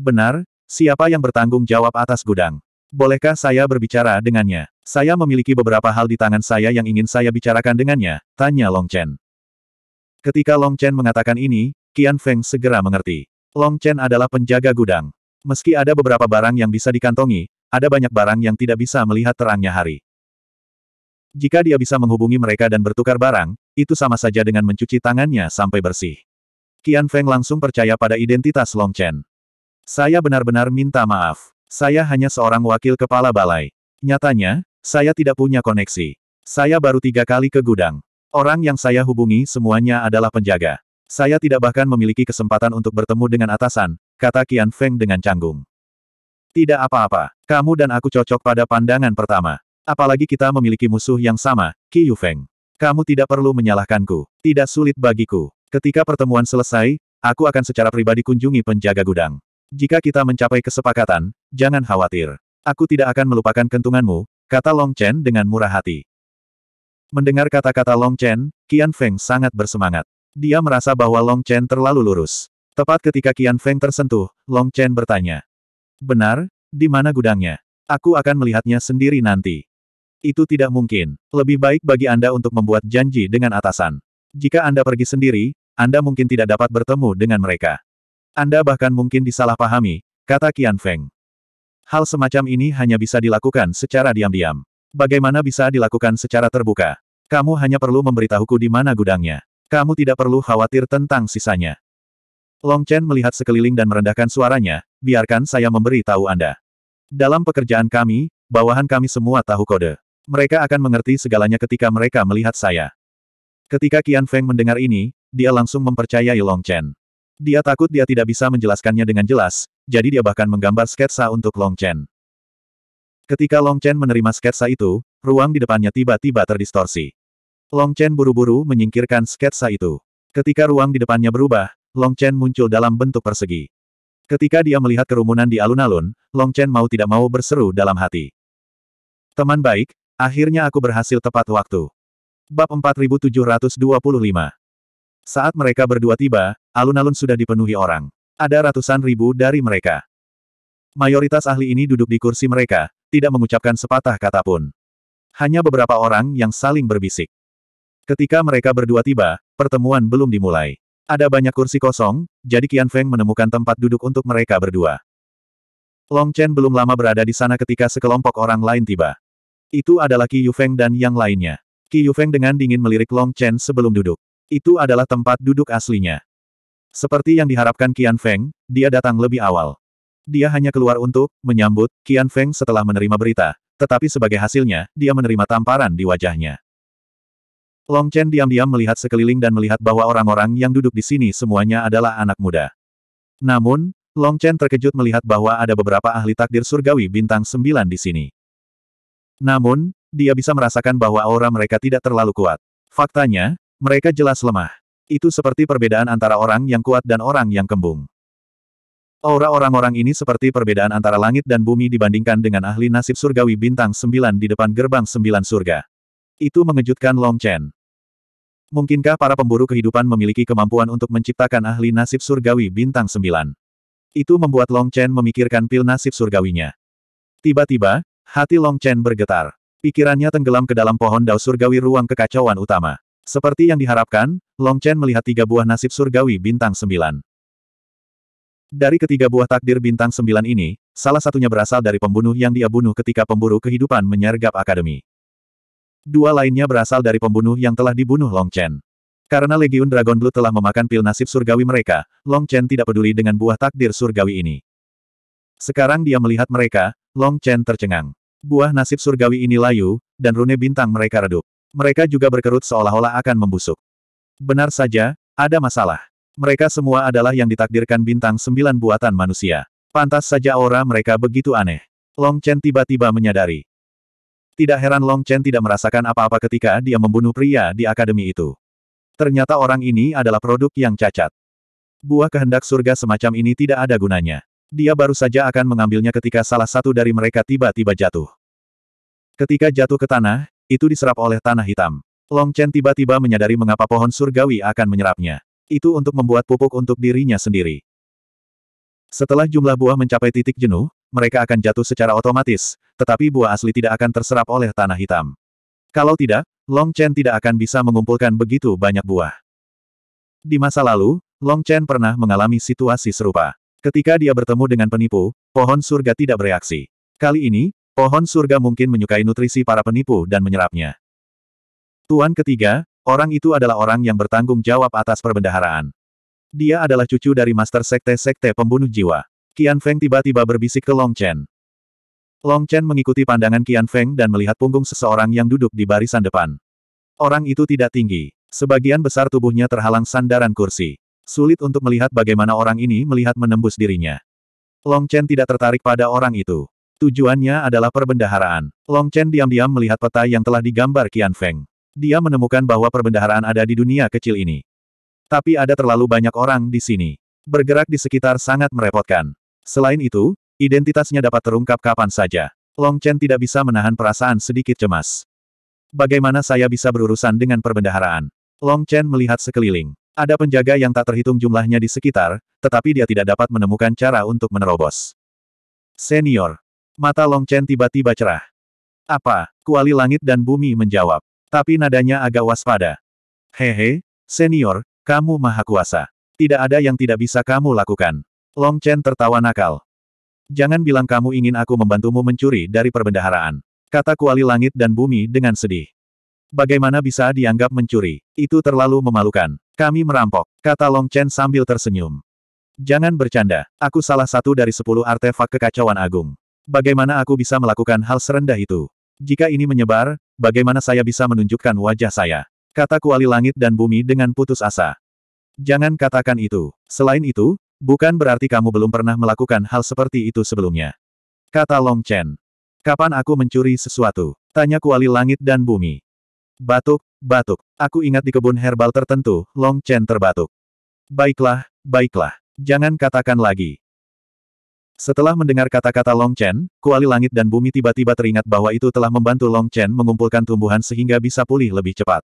Benar, siapa yang bertanggung jawab atas gudang? Bolehkah saya berbicara dengannya? Saya memiliki beberapa hal di tangan saya yang ingin saya bicarakan dengannya, tanya Long Chen. Ketika Long Chen mengatakan ini, Qian Feng segera mengerti. Long Chen adalah penjaga gudang. Meski ada beberapa barang yang bisa dikantongi, ada banyak barang yang tidak bisa melihat terangnya hari. Jika dia bisa menghubungi mereka dan bertukar barang, itu sama saja dengan mencuci tangannya sampai bersih. Qian Feng langsung percaya pada identitas Long Chen. Saya benar-benar minta maaf. Saya hanya seorang wakil kepala balai. Nyatanya, saya tidak punya koneksi. Saya baru tiga kali ke gudang. Orang yang saya hubungi semuanya adalah penjaga. Saya tidak bahkan memiliki kesempatan untuk bertemu dengan atasan, kata Qian Feng dengan canggung. Tidak apa-apa, kamu dan aku cocok pada pandangan pertama. Apalagi kita memiliki musuh yang sama, Qi Feng. Kamu tidak perlu menyalahkanku, tidak sulit bagiku. Ketika pertemuan selesai, aku akan secara pribadi kunjungi penjaga gudang. Jika kita mencapai kesepakatan, jangan khawatir. Aku tidak akan melupakan kentunganmu, kata Long Chen dengan murah hati. Mendengar kata-kata Long Chen, Qian Feng sangat bersemangat. Dia merasa bahwa Long Chen terlalu lurus. Tepat ketika Qian Feng tersentuh, Long Chen bertanya. Benar, di mana gudangnya? Aku akan melihatnya sendiri nanti. Itu tidak mungkin. Lebih baik bagi Anda untuk membuat janji dengan atasan. Jika Anda pergi sendiri, Anda mungkin tidak dapat bertemu dengan mereka. Anda bahkan mungkin disalahpahami, kata Qian Feng. Hal semacam ini hanya bisa dilakukan secara diam-diam. Bagaimana bisa dilakukan secara terbuka? Kamu hanya perlu memberitahuku di mana gudangnya. Kamu tidak perlu khawatir tentang sisanya. Long Chen melihat sekeliling dan merendahkan suaranya, biarkan saya memberi tahu Anda. Dalam pekerjaan kami, bawahan kami semua tahu kode. Mereka akan mengerti segalanya ketika mereka melihat saya. Ketika Qian Feng mendengar ini, dia langsung mempercayai Long Chen. Dia takut dia tidak bisa menjelaskannya dengan jelas, jadi dia bahkan menggambar sketsa untuk Long Chen. Ketika Long Chen menerima sketsa itu, ruang di depannya tiba-tiba terdistorsi. Long Chen buru-buru menyingkirkan sketsa itu. Ketika ruang di depannya berubah, Long Chen muncul dalam bentuk persegi. Ketika dia melihat kerumunan di alun-alun, Long Chen mau tidak mau berseru dalam hati. Teman baik, akhirnya aku berhasil tepat waktu. Bab 4725 Saat mereka berdua tiba, alun-alun sudah dipenuhi orang. Ada ratusan ribu dari mereka. Mayoritas ahli ini duduk di kursi mereka, tidak mengucapkan sepatah kata pun. Hanya beberapa orang yang saling berbisik. Ketika mereka berdua tiba, pertemuan belum dimulai. Ada banyak kursi kosong, jadi Qian Feng menemukan tempat duduk untuk mereka berdua. Long Chen belum lama berada di sana ketika sekelompok orang lain tiba. Itu adalah Qi Yufeng dan yang lainnya. Qi Yufeng dengan dingin melirik Long Chen sebelum duduk. Itu adalah tempat duduk aslinya. Seperti yang diharapkan Qian Feng, dia datang lebih awal. Dia hanya keluar untuk menyambut Qian Feng setelah menerima berita, tetapi sebagai hasilnya, dia menerima tamparan di wajahnya. Long Chen diam-diam melihat sekeliling dan melihat bahwa orang-orang yang duduk di sini semuanya adalah anak muda. Namun, Long Chen terkejut melihat bahwa ada beberapa ahli takdir surgawi bintang sembilan di sini. Namun, dia bisa merasakan bahwa aura mereka tidak terlalu kuat. Faktanya, mereka jelas lemah. Itu seperti perbedaan antara orang yang kuat dan orang yang kembung. Aura orang-orang ini seperti perbedaan antara langit dan bumi dibandingkan dengan ahli nasib surgawi bintang sembilan di depan gerbang sembilan surga. Itu mengejutkan Long Chen. Mungkinkah para pemburu kehidupan memiliki kemampuan untuk menciptakan ahli nasib surgawi bintang sembilan? Itu membuat Long Chen memikirkan pil nasib surgawinya. Tiba-tiba, hati Long Chen bergetar. Pikirannya tenggelam ke dalam pohon dao surgawi ruang kekacauan utama. Seperti yang diharapkan, Long Chen melihat tiga buah nasib surgawi bintang sembilan. Dari ketiga buah takdir bintang sembilan ini, salah satunya berasal dari pembunuh yang dia bunuh ketika pemburu kehidupan menyergap akademi. Dua lainnya berasal dari pembunuh yang telah dibunuh Long Chen. Karena Legiun Dragon Blue telah memakan pil nasib surgawi mereka, Long Chen tidak peduli dengan buah takdir surgawi ini. Sekarang dia melihat mereka, Long Chen tercengang. Buah nasib surgawi ini layu, dan rune bintang mereka redup. Mereka juga berkerut seolah-olah akan membusuk. Benar saja, ada masalah. Mereka semua adalah yang ditakdirkan bintang sembilan buatan manusia. Pantas saja aura mereka begitu aneh. Long Chen tiba-tiba menyadari. Tidak heran Long Chen tidak merasakan apa-apa ketika dia membunuh pria di akademi itu. Ternyata orang ini adalah produk yang cacat. Buah kehendak surga semacam ini tidak ada gunanya. Dia baru saja akan mengambilnya ketika salah satu dari mereka tiba-tiba jatuh. Ketika jatuh ke tanah, itu diserap oleh tanah hitam. Long Chen tiba-tiba menyadari mengapa pohon surgawi akan menyerapnya. Itu untuk membuat pupuk untuk dirinya sendiri. Setelah jumlah buah mencapai titik jenuh, mereka akan jatuh secara otomatis, tetapi buah asli tidak akan terserap oleh tanah hitam. Kalau tidak, Long Chen tidak akan bisa mengumpulkan begitu banyak buah. Di masa lalu, Long Chen pernah mengalami situasi serupa. Ketika dia bertemu dengan penipu, pohon surga tidak bereaksi. Kali ini, pohon surga mungkin menyukai nutrisi para penipu dan menyerapnya. Tuan ketiga, orang itu adalah orang yang bertanggung jawab atas perbendaharaan. Dia adalah cucu dari Master Sekte Sekte Pembunuh Jiwa. Qian Feng tiba-tiba berbisik ke Long Chen. Long Chen mengikuti pandangan Qian Feng dan melihat punggung seseorang yang duduk di barisan depan. Orang itu tidak tinggi. Sebagian besar tubuhnya terhalang sandaran kursi. Sulit untuk melihat bagaimana orang ini melihat menembus dirinya. Long Chen tidak tertarik pada orang itu. Tujuannya adalah perbendaharaan. Long Chen diam-diam melihat peta yang telah digambar Qian Feng. Dia menemukan bahwa perbendaharaan ada di dunia kecil ini. Tapi ada terlalu banyak orang di sini. Bergerak di sekitar sangat merepotkan. Selain itu, Identitasnya dapat terungkap kapan saja. Long Chen tidak bisa menahan perasaan sedikit cemas. Bagaimana saya bisa berurusan dengan perbendaharaan? Long Chen melihat sekeliling. Ada penjaga yang tak terhitung jumlahnya di sekitar, tetapi dia tidak dapat menemukan cara untuk menerobos. Senior. Mata Long Chen tiba-tiba cerah. Apa? Kuali langit dan bumi menjawab. Tapi nadanya agak waspada. Hehe, senior, kamu maha kuasa. Tidak ada yang tidak bisa kamu lakukan. Long Chen tertawa nakal. Jangan bilang kamu ingin aku membantumu mencuri dari perbendaharaan. Kata kuali langit dan bumi dengan sedih. Bagaimana bisa dianggap mencuri? Itu terlalu memalukan. Kami merampok, kata Long Chen sambil tersenyum. Jangan bercanda, aku salah satu dari sepuluh artefak kekacauan agung. Bagaimana aku bisa melakukan hal serendah itu? Jika ini menyebar, bagaimana saya bisa menunjukkan wajah saya? Kata kuali langit dan bumi dengan putus asa. Jangan katakan itu. Selain itu, Bukan berarti kamu belum pernah melakukan hal seperti itu sebelumnya. Kata Long Chen. Kapan aku mencuri sesuatu? Tanya kuali langit dan bumi. Batuk, batuk. Aku ingat di kebun herbal tertentu, Long Chen terbatuk. Baiklah, baiklah. Jangan katakan lagi. Setelah mendengar kata-kata Long Chen, kuali langit dan bumi tiba-tiba teringat bahwa itu telah membantu Long Chen mengumpulkan tumbuhan sehingga bisa pulih lebih cepat.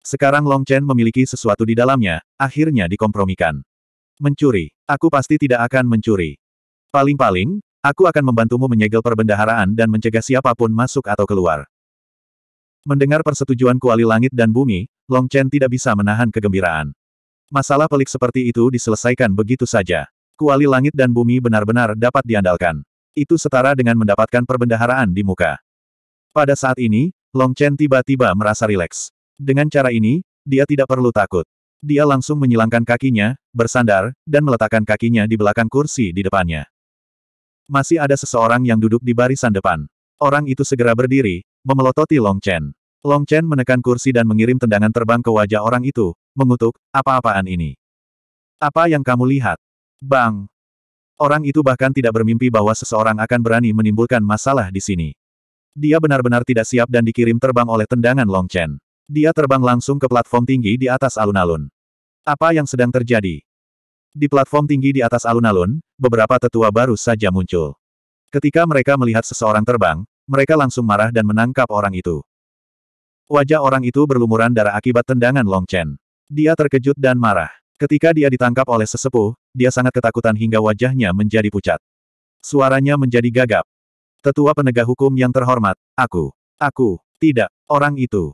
Sekarang Long Chen memiliki sesuatu di dalamnya, akhirnya dikompromikan. Mencuri. Aku pasti tidak akan mencuri. Paling-paling, aku akan membantumu menyegel perbendaharaan dan mencegah siapapun masuk atau keluar. Mendengar persetujuan kuali langit dan bumi, Long Chen tidak bisa menahan kegembiraan. Masalah pelik seperti itu diselesaikan begitu saja. Kuali langit dan bumi benar-benar dapat diandalkan. Itu setara dengan mendapatkan perbendaharaan di muka. Pada saat ini, Long Chen tiba-tiba merasa rileks. Dengan cara ini, dia tidak perlu takut dia langsung menyilangkan kakinya, bersandar, dan meletakkan kakinya di belakang kursi di depannya. Masih ada seseorang yang duduk di barisan depan. Orang itu segera berdiri, memelototi Long Chen. Long Chen menekan kursi dan mengirim tendangan terbang ke wajah orang itu, mengutuk, apa-apaan ini? Apa yang kamu lihat? Bang! Orang itu bahkan tidak bermimpi bahwa seseorang akan berani menimbulkan masalah di sini. Dia benar-benar tidak siap dan dikirim terbang oleh tendangan Long Chen. Dia terbang langsung ke platform tinggi di atas alun-alun. Apa yang sedang terjadi? Di platform tinggi di atas alun-alun, beberapa tetua baru saja muncul. Ketika mereka melihat seseorang terbang, mereka langsung marah dan menangkap orang itu. Wajah orang itu berlumuran darah akibat tendangan Long Chen. Dia terkejut dan marah. Ketika dia ditangkap oleh sesepuh, dia sangat ketakutan hingga wajahnya menjadi pucat. Suaranya menjadi gagap. Tetua penegak hukum yang terhormat, aku. Aku. Tidak. Orang itu.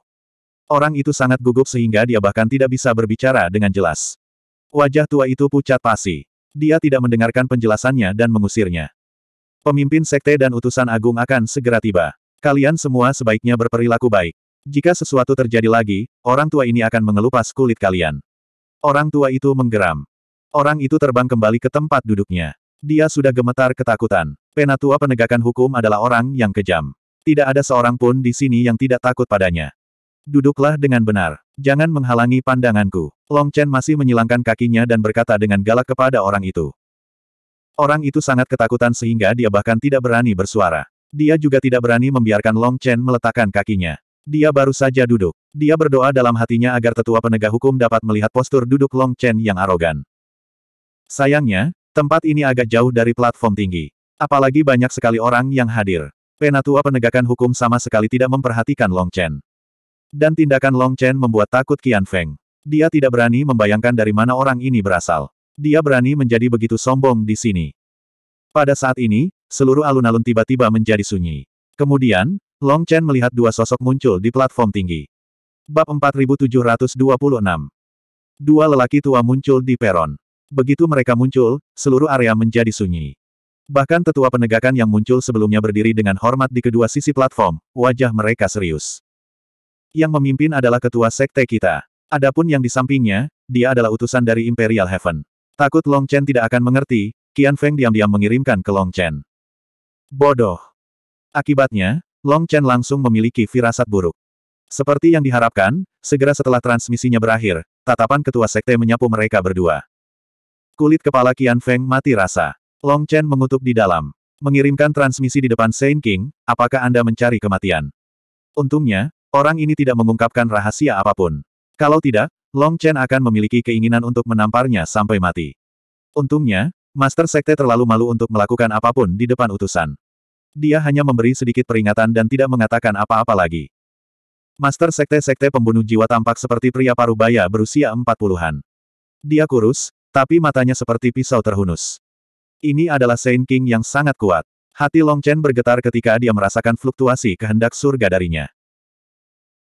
Orang itu sangat gugup sehingga dia bahkan tidak bisa berbicara dengan jelas. Wajah tua itu pucat pasi. Dia tidak mendengarkan penjelasannya dan mengusirnya. Pemimpin sekte dan utusan agung akan segera tiba. Kalian semua sebaiknya berperilaku baik. Jika sesuatu terjadi lagi, orang tua ini akan mengelupas kulit kalian. Orang tua itu menggeram. Orang itu terbang kembali ke tempat duduknya. Dia sudah gemetar ketakutan. Penatua penegakan hukum adalah orang yang kejam. Tidak ada seorang pun di sini yang tidak takut padanya. Duduklah dengan benar. Jangan menghalangi pandanganku. Long Chen masih menyilangkan kakinya dan berkata dengan galak kepada orang itu. Orang itu sangat ketakutan sehingga dia bahkan tidak berani bersuara. Dia juga tidak berani membiarkan Long Chen meletakkan kakinya. Dia baru saja duduk. Dia berdoa dalam hatinya agar tetua penegak hukum dapat melihat postur duduk Long Chen yang arogan. Sayangnya, tempat ini agak jauh dari platform tinggi. Apalagi banyak sekali orang yang hadir. Penatua penegakan hukum sama sekali tidak memperhatikan Long Chen. Dan tindakan Long Chen membuat takut Qian Feng. Dia tidak berani membayangkan dari mana orang ini berasal. Dia berani menjadi begitu sombong di sini. Pada saat ini, seluruh alun-alun tiba-tiba menjadi sunyi. Kemudian, Long Chen melihat dua sosok muncul di platform tinggi. Bab 4726 Dua lelaki tua muncul di peron. Begitu mereka muncul, seluruh area menjadi sunyi. Bahkan tetua penegakan yang muncul sebelumnya berdiri dengan hormat di kedua sisi platform, wajah mereka serius. Yang memimpin adalah ketua sekte kita. Adapun yang di sampingnya, dia adalah utusan dari Imperial Heaven. Takut Long Chen tidak akan mengerti, Qian Feng diam-diam mengirimkan ke Long Chen. Bodoh. Akibatnya, Long Chen langsung memiliki firasat buruk. Seperti yang diharapkan, segera setelah transmisinya berakhir, tatapan ketua sekte menyapu mereka berdua. Kulit kepala Qian Feng mati rasa. Long Chen mengutuk di dalam. Mengirimkan transmisi di depan Saint King, apakah Anda mencari kematian? Untungnya, Orang ini tidak mengungkapkan rahasia apapun. Kalau tidak, Long Chen akan memiliki keinginan untuk menamparnya sampai mati. Untungnya, Master Sekte terlalu malu untuk melakukan apapun di depan utusan. Dia hanya memberi sedikit peringatan dan tidak mengatakan apa-apa lagi. Master sekte-sekte pembunuh jiwa tampak seperti pria parubaya berusia empat puluhan. Dia kurus, tapi matanya seperti pisau terhunus. Ini adalah Saint King yang sangat kuat. Hati Long Chen bergetar ketika dia merasakan fluktuasi kehendak surga darinya.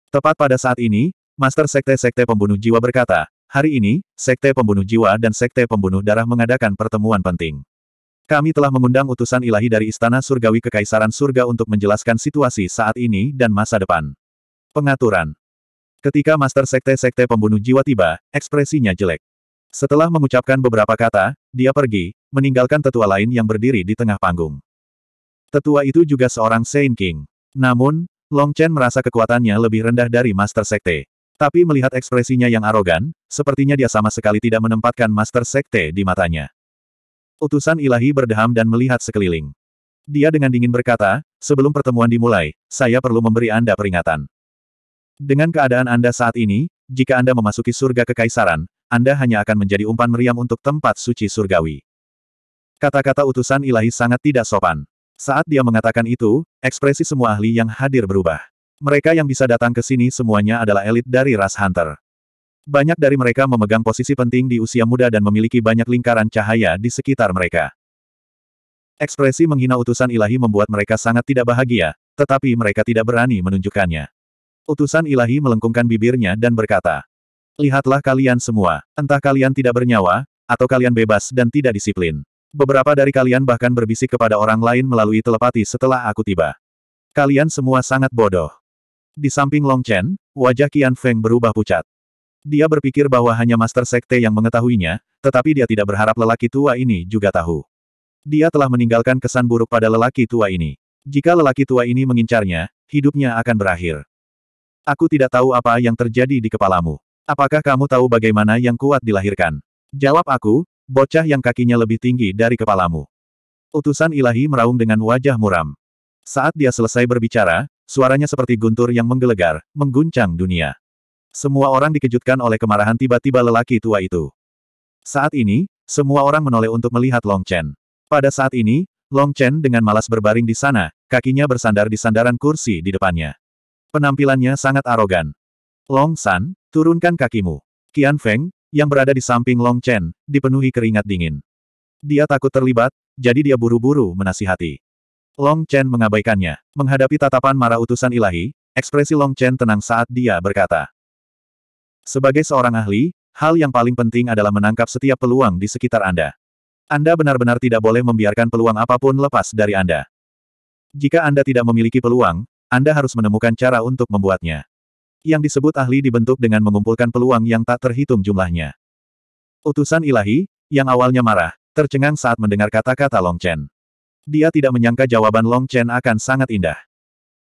Tepat pada saat ini, Master Sekte-Sekte Pembunuh Jiwa berkata, hari ini, Sekte Pembunuh Jiwa dan Sekte Pembunuh Darah mengadakan pertemuan penting. Kami telah mengundang utusan ilahi dari Istana Surgawi ke Kaisaran Surga untuk menjelaskan situasi saat ini dan masa depan. Pengaturan Ketika Master Sekte-Sekte Pembunuh Jiwa tiba, ekspresinya jelek. Setelah mengucapkan beberapa kata, dia pergi, meninggalkan tetua lain yang berdiri di tengah panggung. Tetua itu juga seorang Saint King. Namun, Long Chen merasa kekuatannya lebih rendah dari Master Sekte. Tapi melihat ekspresinya yang arogan, sepertinya dia sama sekali tidak menempatkan Master Sekte di matanya. Utusan ilahi berdeham dan melihat sekeliling. Dia dengan dingin berkata, sebelum pertemuan dimulai, saya perlu memberi Anda peringatan. Dengan keadaan Anda saat ini, jika Anda memasuki surga kekaisaran, Anda hanya akan menjadi umpan meriam untuk tempat suci surgawi. Kata-kata utusan ilahi sangat tidak sopan. Saat dia mengatakan itu, ekspresi semua ahli yang hadir berubah. Mereka yang bisa datang ke sini semuanya adalah elit dari ras Hunter. Banyak dari mereka memegang posisi penting di usia muda dan memiliki banyak lingkaran cahaya di sekitar mereka. Ekspresi menghina utusan ilahi membuat mereka sangat tidak bahagia, tetapi mereka tidak berani menunjukkannya. Utusan ilahi melengkungkan bibirnya dan berkata, Lihatlah kalian semua, entah kalian tidak bernyawa, atau kalian bebas dan tidak disiplin. Beberapa dari kalian bahkan berbisik kepada orang lain melalui telepati setelah aku tiba. Kalian semua sangat bodoh. Di samping Long Chen, wajah Qian Feng berubah pucat. Dia berpikir bahwa hanya Master Sekte yang mengetahuinya, tetapi dia tidak berharap lelaki tua ini juga tahu. Dia telah meninggalkan kesan buruk pada lelaki tua ini. Jika lelaki tua ini mengincarnya, hidupnya akan berakhir. Aku tidak tahu apa yang terjadi di kepalamu. Apakah kamu tahu bagaimana yang kuat dilahirkan? Jawab aku, Bocah yang kakinya lebih tinggi dari kepalamu. Utusan ilahi meraung dengan wajah muram. Saat dia selesai berbicara, suaranya seperti guntur yang menggelegar, mengguncang dunia. Semua orang dikejutkan oleh kemarahan tiba-tiba lelaki tua itu. Saat ini, semua orang menoleh untuk melihat Long Chen. Pada saat ini, Long Chen dengan malas berbaring di sana, kakinya bersandar di sandaran kursi di depannya. Penampilannya sangat arogan. Long San, turunkan kakimu. Qian Feng, yang berada di samping Long Chen, dipenuhi keringat dingin. Dia takut terlibat, jadi dia buru-buru menasihati. Long Chen mengabaikannya. Menghadapi tatapan marah utusan ilahi, ekspresi Long Chen tenang saat dia berkata. Sebagai seorang ahli, hal yang paling penting adalah menangkap setiap peluang di sekitar Anda. Anda benar-benar tidak boleh membiarkan peluang apapun lepas dari Anda. Jika Anda tidak memiliki peluang, Anda harus menemukan cara untuk membuatnya. Yang disebut ahli dibentuk dengan mengumpulkan peluang yang tak terhitung jumlahnya. Utusan ilahi, yang awalnya marah, tercengang saat mendengar kata-kata Long Chen. Dia tidak menyangka jawaban Long Chen akan sangat indah.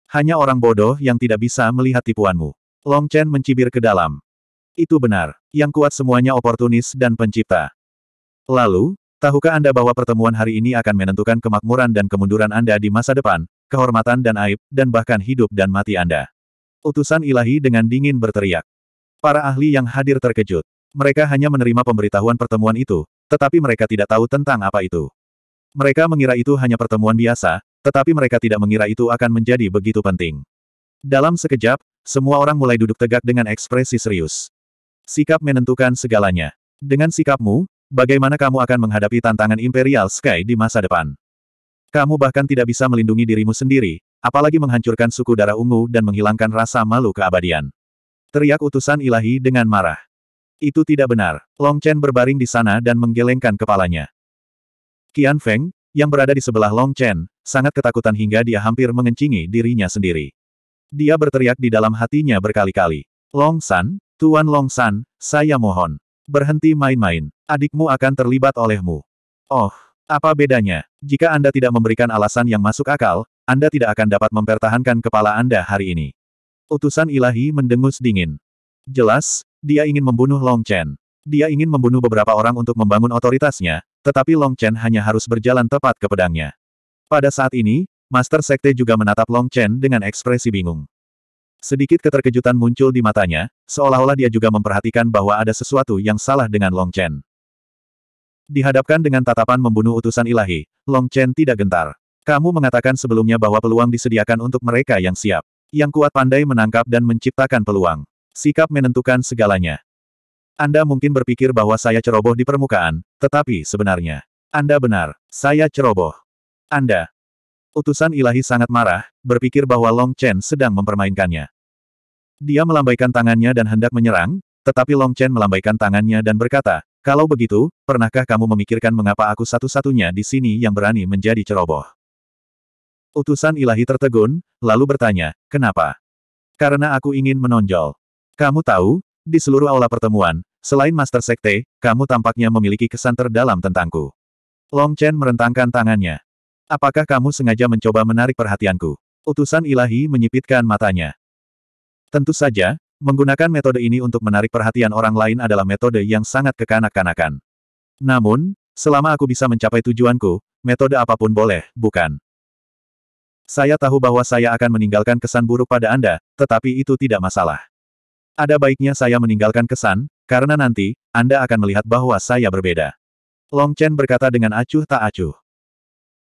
Hanya orang bodoh yang tidak bisa melihat tipuanmu. Long Chen mencibir ke dalam. Itu benar. Yang kuat semuanya oportunis dan pencipta. Lalu, tahukah Anda bahwa pertemuan hari ini akan menentukan kemakmuran dan kemunduran Anda di masa depan, kehormatan dan aib, dan bahkan hidup dan mati Anda? Utusan ilahi dengan dingin berteriak. Para ahli yang hadir terkejut. Mereka hanya menerima pemberitahuan pertemuan itu, tetapi mereka tidak tahu tentang apa itu. Mereka mengira itu hanya pertemuan biasa, tetapi mereka tidak mengira itu akan menjadi begitu penting. Dalam sekejap, semua orang mulai duduk tegak dengan ekspresi serius. Sikap menentukan segalanya. Dengan sikapmu, bagaimana kamu akan menghadapi tantangan Imperial Sky di masa depan? Kamu bahkan tidak bisa melindungi dirimu sendiri, Apalagi menghancurkan suku darah ungu dan menghilangkan rasa malu keabadian. Teriak utusan ilahi dengan marah. Itu tidak benar. Long Chen berbaring di sana dan menggelengkan kepalanya. Qian Feng, yang berada di sebelah Long Chen, sangat ketakutan hingga dia hampir mengencingi dirinya sendiri. Dia berteriak di dalam hatinya berkali-kali. Long San, Tuan Long San, saya mohon. Berhenti main-main. Adikmu akan terlibat olehmu. Oh, apa bedanya? Jika Anda tidak memberikan alasan yang masuk akal, anda tidak akan dapat mempertahankan kepala Anda hari ini. Utusan ilahi mendengus dingin. Jelas, dia ingin membunuh Long Chen. Dia ingin membunuh beberapa orang untuk membangun otoritasnya, tetapi Long Chen hanya harus berjalan tepat ke pedangnya. Pada saat ini, Master Sekte juga menatap Long Chen dengan ekspresi bingung. Sedikit keterkejutan muncul di matanya, seolah-olah dia juga memperhatikan bahwa ada sesuatu yang salah dengan Long Chen. Dihadapkan dengan tatapan membunuh utusan ilahi, Long Chen tidak gentar. Kamu mengatakan sebelumnya bahwa peluang disediakan untuk mereka yang siap. Yang kuat pandai menangkap dan menciptakan peluang. Sikap menentukan segalanya. Anda mungkin berpikir bahwa saya ceroboh di permukaan, tetapi sebenarnya, Anda benar, saya ceroboh. Anda. Utusan ilahi sangat marah, berpikir bahwa Long Chen sedang mempermainkannya. Dia melambaikan tangannya dan hendak menyerang, tetapi Long Chen melambaikan tangannya dan berkata, kalau begitu, pernahkah kamu memikirkan mengapa aku satu-satunya di sini yang berani menjadi ceroboh? Utusan ilahi tertegun, lalu bertanya, kenapa? Karena aku ingin menonjol. Kamu tahu, di seluruh aula pertemuan, selain Master Sekte, kamu tampaknya memiliki kesan terdalam tentangku. Long Chen merentangkan tangannya. Apakah kamu sengaja mencoba menarik perhatianku? Utusan ilahi menyipitkan matanya. Tentu saja, menggunakan metode ini untuk menarik perhatian orang lain adalah metode yang sangat kekanak-kanakan. Namun, selama aku bisa mencapai tujuanku, metode apapun boleh, bukan? Saya tahu bahwa saya akan meninggalkan kesan buruk pada Anda, tetapi itu tidak masalah. Ada baiknya saya meninggalkan kesan, karena nanti, Anda akan melihat bahwa saya berbeda. Long Chen berkata dengan acuh tak acuh.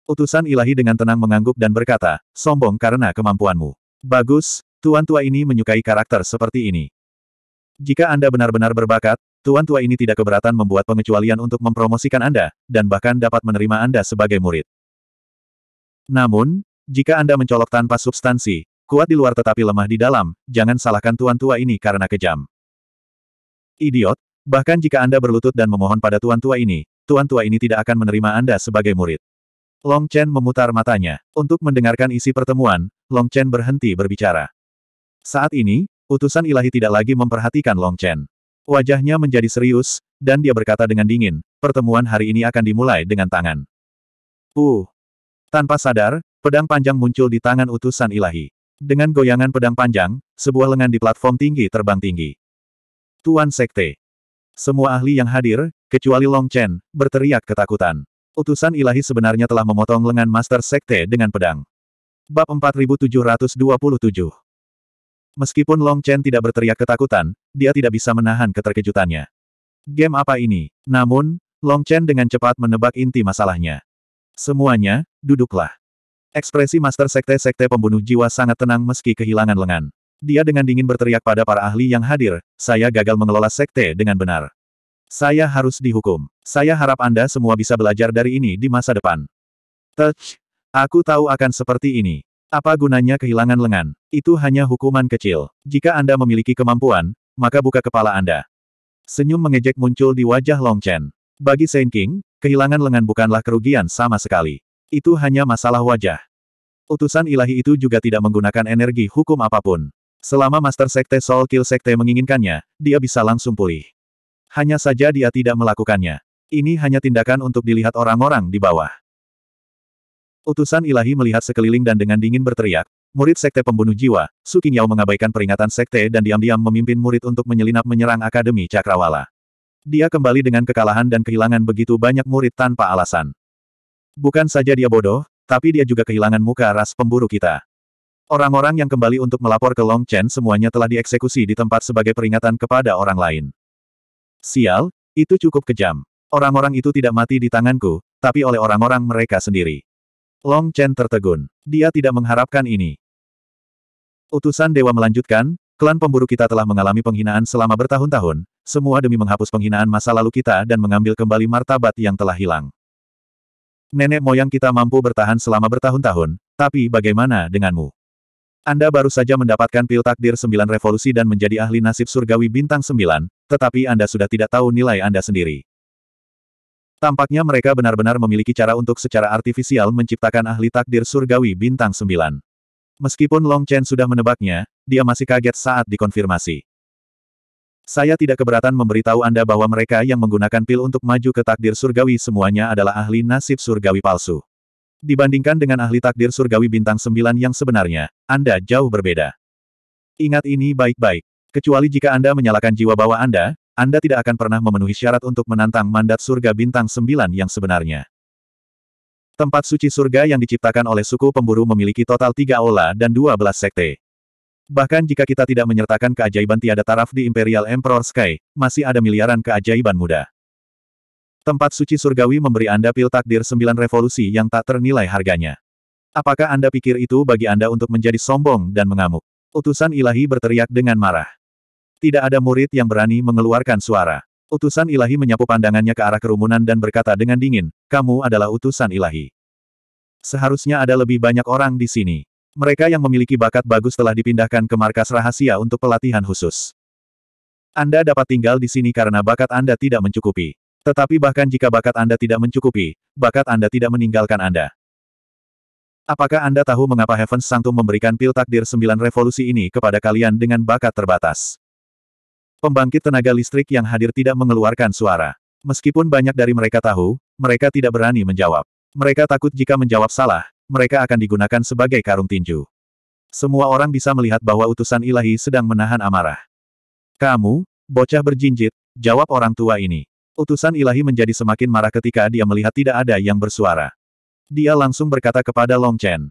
Utusan ilahi dengan tenang mengangguk dan berkata, sombong karena kemampuanmu. Bagus, tuan tua ini menyukai karakter seperti ini. Jika Anda benar-benar berbakat, tuan tua ini tidak keberatan membuat pengecualian untuk mempromosikan Anda, dan bahkan dapat menerima Anda sebagai murid. Namun, jika Anda mencolok tanpa substansi, kuat di luar tetapi lemah di dalam, jangan salahkan tuan tua ini karena kejam. Idiot, bahkan jika Anda berlutut dan memohon pada tuan tua ini, tuan tua ini tidak akan menerima Anda sebagai murid. Long Chen memutar matanya. Untuk mendengarkan isi pertemuan, Long Chen berhenti berbicara. Saat ini, utusan ilahi tidak lagi memperhatikan Long Chen. Wajahnya menjadi serius, dan dia berkata dengan dingin, pertemuan hari ini akan dimulai dengan tangan. Uh, Tanpa sadar, Pedang panjang muncul di tangan utusan ilahi. Dengan goyangan pedang panjang, sebuah lengan di platform tinggi terbang tinggi. Tuan Sekte. Semua ahli yang hadir, kecuali Long Chen, berteriak ketakutan. Utusan ilahi sebenarnya telah memotong lengan Master Sekte dengan pedang. Bab 4727 Meskipun Long Chen tidak berteriak ketakutan, dia tidak bisa menahan keterkejutannya. Game apa ini? Namun, Long Chen dengan cepat menebak inti masalahnya. Semuanya, duduklah. Ekspresi Master Sekte-Sekte Pembunuh Jiwa sangat tenang meski kehilangan lengan. Dia dengan dingin berteriak pada para ahli yang hadir, saya gagal mengelola sekte dengan benar. Saya harus dihukum. Saya harap Anda semua bisa belajar dari ini di masa depan. Touch. Aku tahu akan seperti ini. Apa gunanya kehilangan lengan? Itu hanya hukuman kecil. Jika Anda memiliki kemampuan, maka buka kepala Anda. Senyum mengejek muncul di wajah Long Chen. Bagi Saint King, kehilangan lengan bukanlah kerugian sama sekali. Itu hanya masalah wajah. Utusan ilahi itu juga tidak menggunakan energi hukum apapun. Selama Master Sekte Soul Kill Sekte menginginkannya, dia bisa langsung pulih. Hanya saja dia tidak melakukannya. Ini hanya tindakan untuk dilihat orang-orang di bawah. Utusan ilahi melihat sekeliling dan dengan dingin berteriak, Murid Sekte Pembunuh Jiwa, Su Qingyao mengabaikan peringatan Sekte dan diam-diam memimpin murid untuk menyelinap menyerang Akademi Cakrawala. Dia kembali dengan kekalahan dan kehilangan begitu banyak murid tanpa alasan. Bukan saja dia bodoh, tapi dia juga kehilangan muka ras pemburu kita. Orang-orang yang kembali untuk melapor ke Long Chen semuanya telah dieksekusi di tempat sebagai peringatan kepada orang lain. Sial, itu cukup kejam. Orang-orang itu tidak mati di tanganku, tapi oleh orang-orang mereka sendiri. Long Chen tertegun. Dia tidak mengharapkan ini. Utusan dewa melanjutkan, klan pemburu kita telah mengalami penghinaan selama bertahun-tahun, semua demi menghapus penghinaan masa lalu kita dan mengambil kembali martabat yang telah hilang. Nenek moyang kita mampu bertahan selama bertahun-tahun, tapi bagaimana denganmu? Anda baru saja mendapatkan pil takdir sembilan revolusi dan menjadi ahli nasib surgawi bintang sembilan, tetapi Anda sudah tidak tahu nilai Anda sendiri. Tampaknya mereka benar-benar memiliki cara untuk secara artifisial menciptakan ahli takdir surgawi bintang sembilan. Meskipun Long Chen sudah menebaknya, dia masih kaget saat dikonfirmasi. Saya tidak keberatan memberitahu Anda bahwa mereka yang menggunakan pil untuk maju ke takdir surgawi semuanya adalah ahli nasib surgawi palsu. Dibandingkan dengan ahli takdir surgawi bintang 9 yang sebenarnya, Anda jauh berbeda. Ingat ini baik-baik. Kecuali jika Anda menyalakan jiwa bawah Anda, Anda tidak akan pernah memenuhi syarat untuk menantang mandat surga bintang 9 yang sebenarnya. Tempat suci surga yang diciptakan oleh suku pemburu memiliki total tiga aula dan 12 sekte. Bahkan jika kita tidak menyertakan keajaiban tiada taraf di Imperial Emperor Sky, masih ada miliaran keajaiban muda. Tempat suci surgawi memberi Anda pil takdir sembilan revolusi yang tak ternilai harganya. Apakah Anda pikir itu bagi Anda untuk menjadi sombong dan mengamuk? Utusan ilahi berteriak dengan marah. Tidak ada murid yang berani mengeluarkan suara. Utusan ilahi menyapu pandangannya ke arah kerumunan dan berkata dengan dingin, kamu adalah utusan ilahi. Seharusnya ada lebih banyak orang di sini. Mereka yang memiliki bakat bagus telah dipindahkan ke markas rahasia untuk pelatihan khusus. Anda dapat tinggal di sini karena bakat Anda tidak mencukupi. Tetapi bahkan jika bakat Anda tidak mencukupi, bakat Anda tidak meninggalkan Anda. Apakah Anda tahu mengapa Heaven Sanctum memberikan pil takdir sembilan revolusi ini kepada kalian dengan bakat terbatas? Pembangkit tenaga listrik yang hadir tidak mengeluarkan suara. Meskipun banyak dari mereka tahu, mereka tidak berani menjawab. Mereka takut jika menjawab salah, mereka akan digunakan sebagai karung tinju. Semua orang bisa melihat bahwa utusan ilahi sedang menahan amarah. Kamu, bocah berjinjit, jawab orang tua ini. Utusan ilahi menjadi semakin marah ketika dia melihat tidak ada yang bersuara. Dia langsung berkata kepada Long Chen.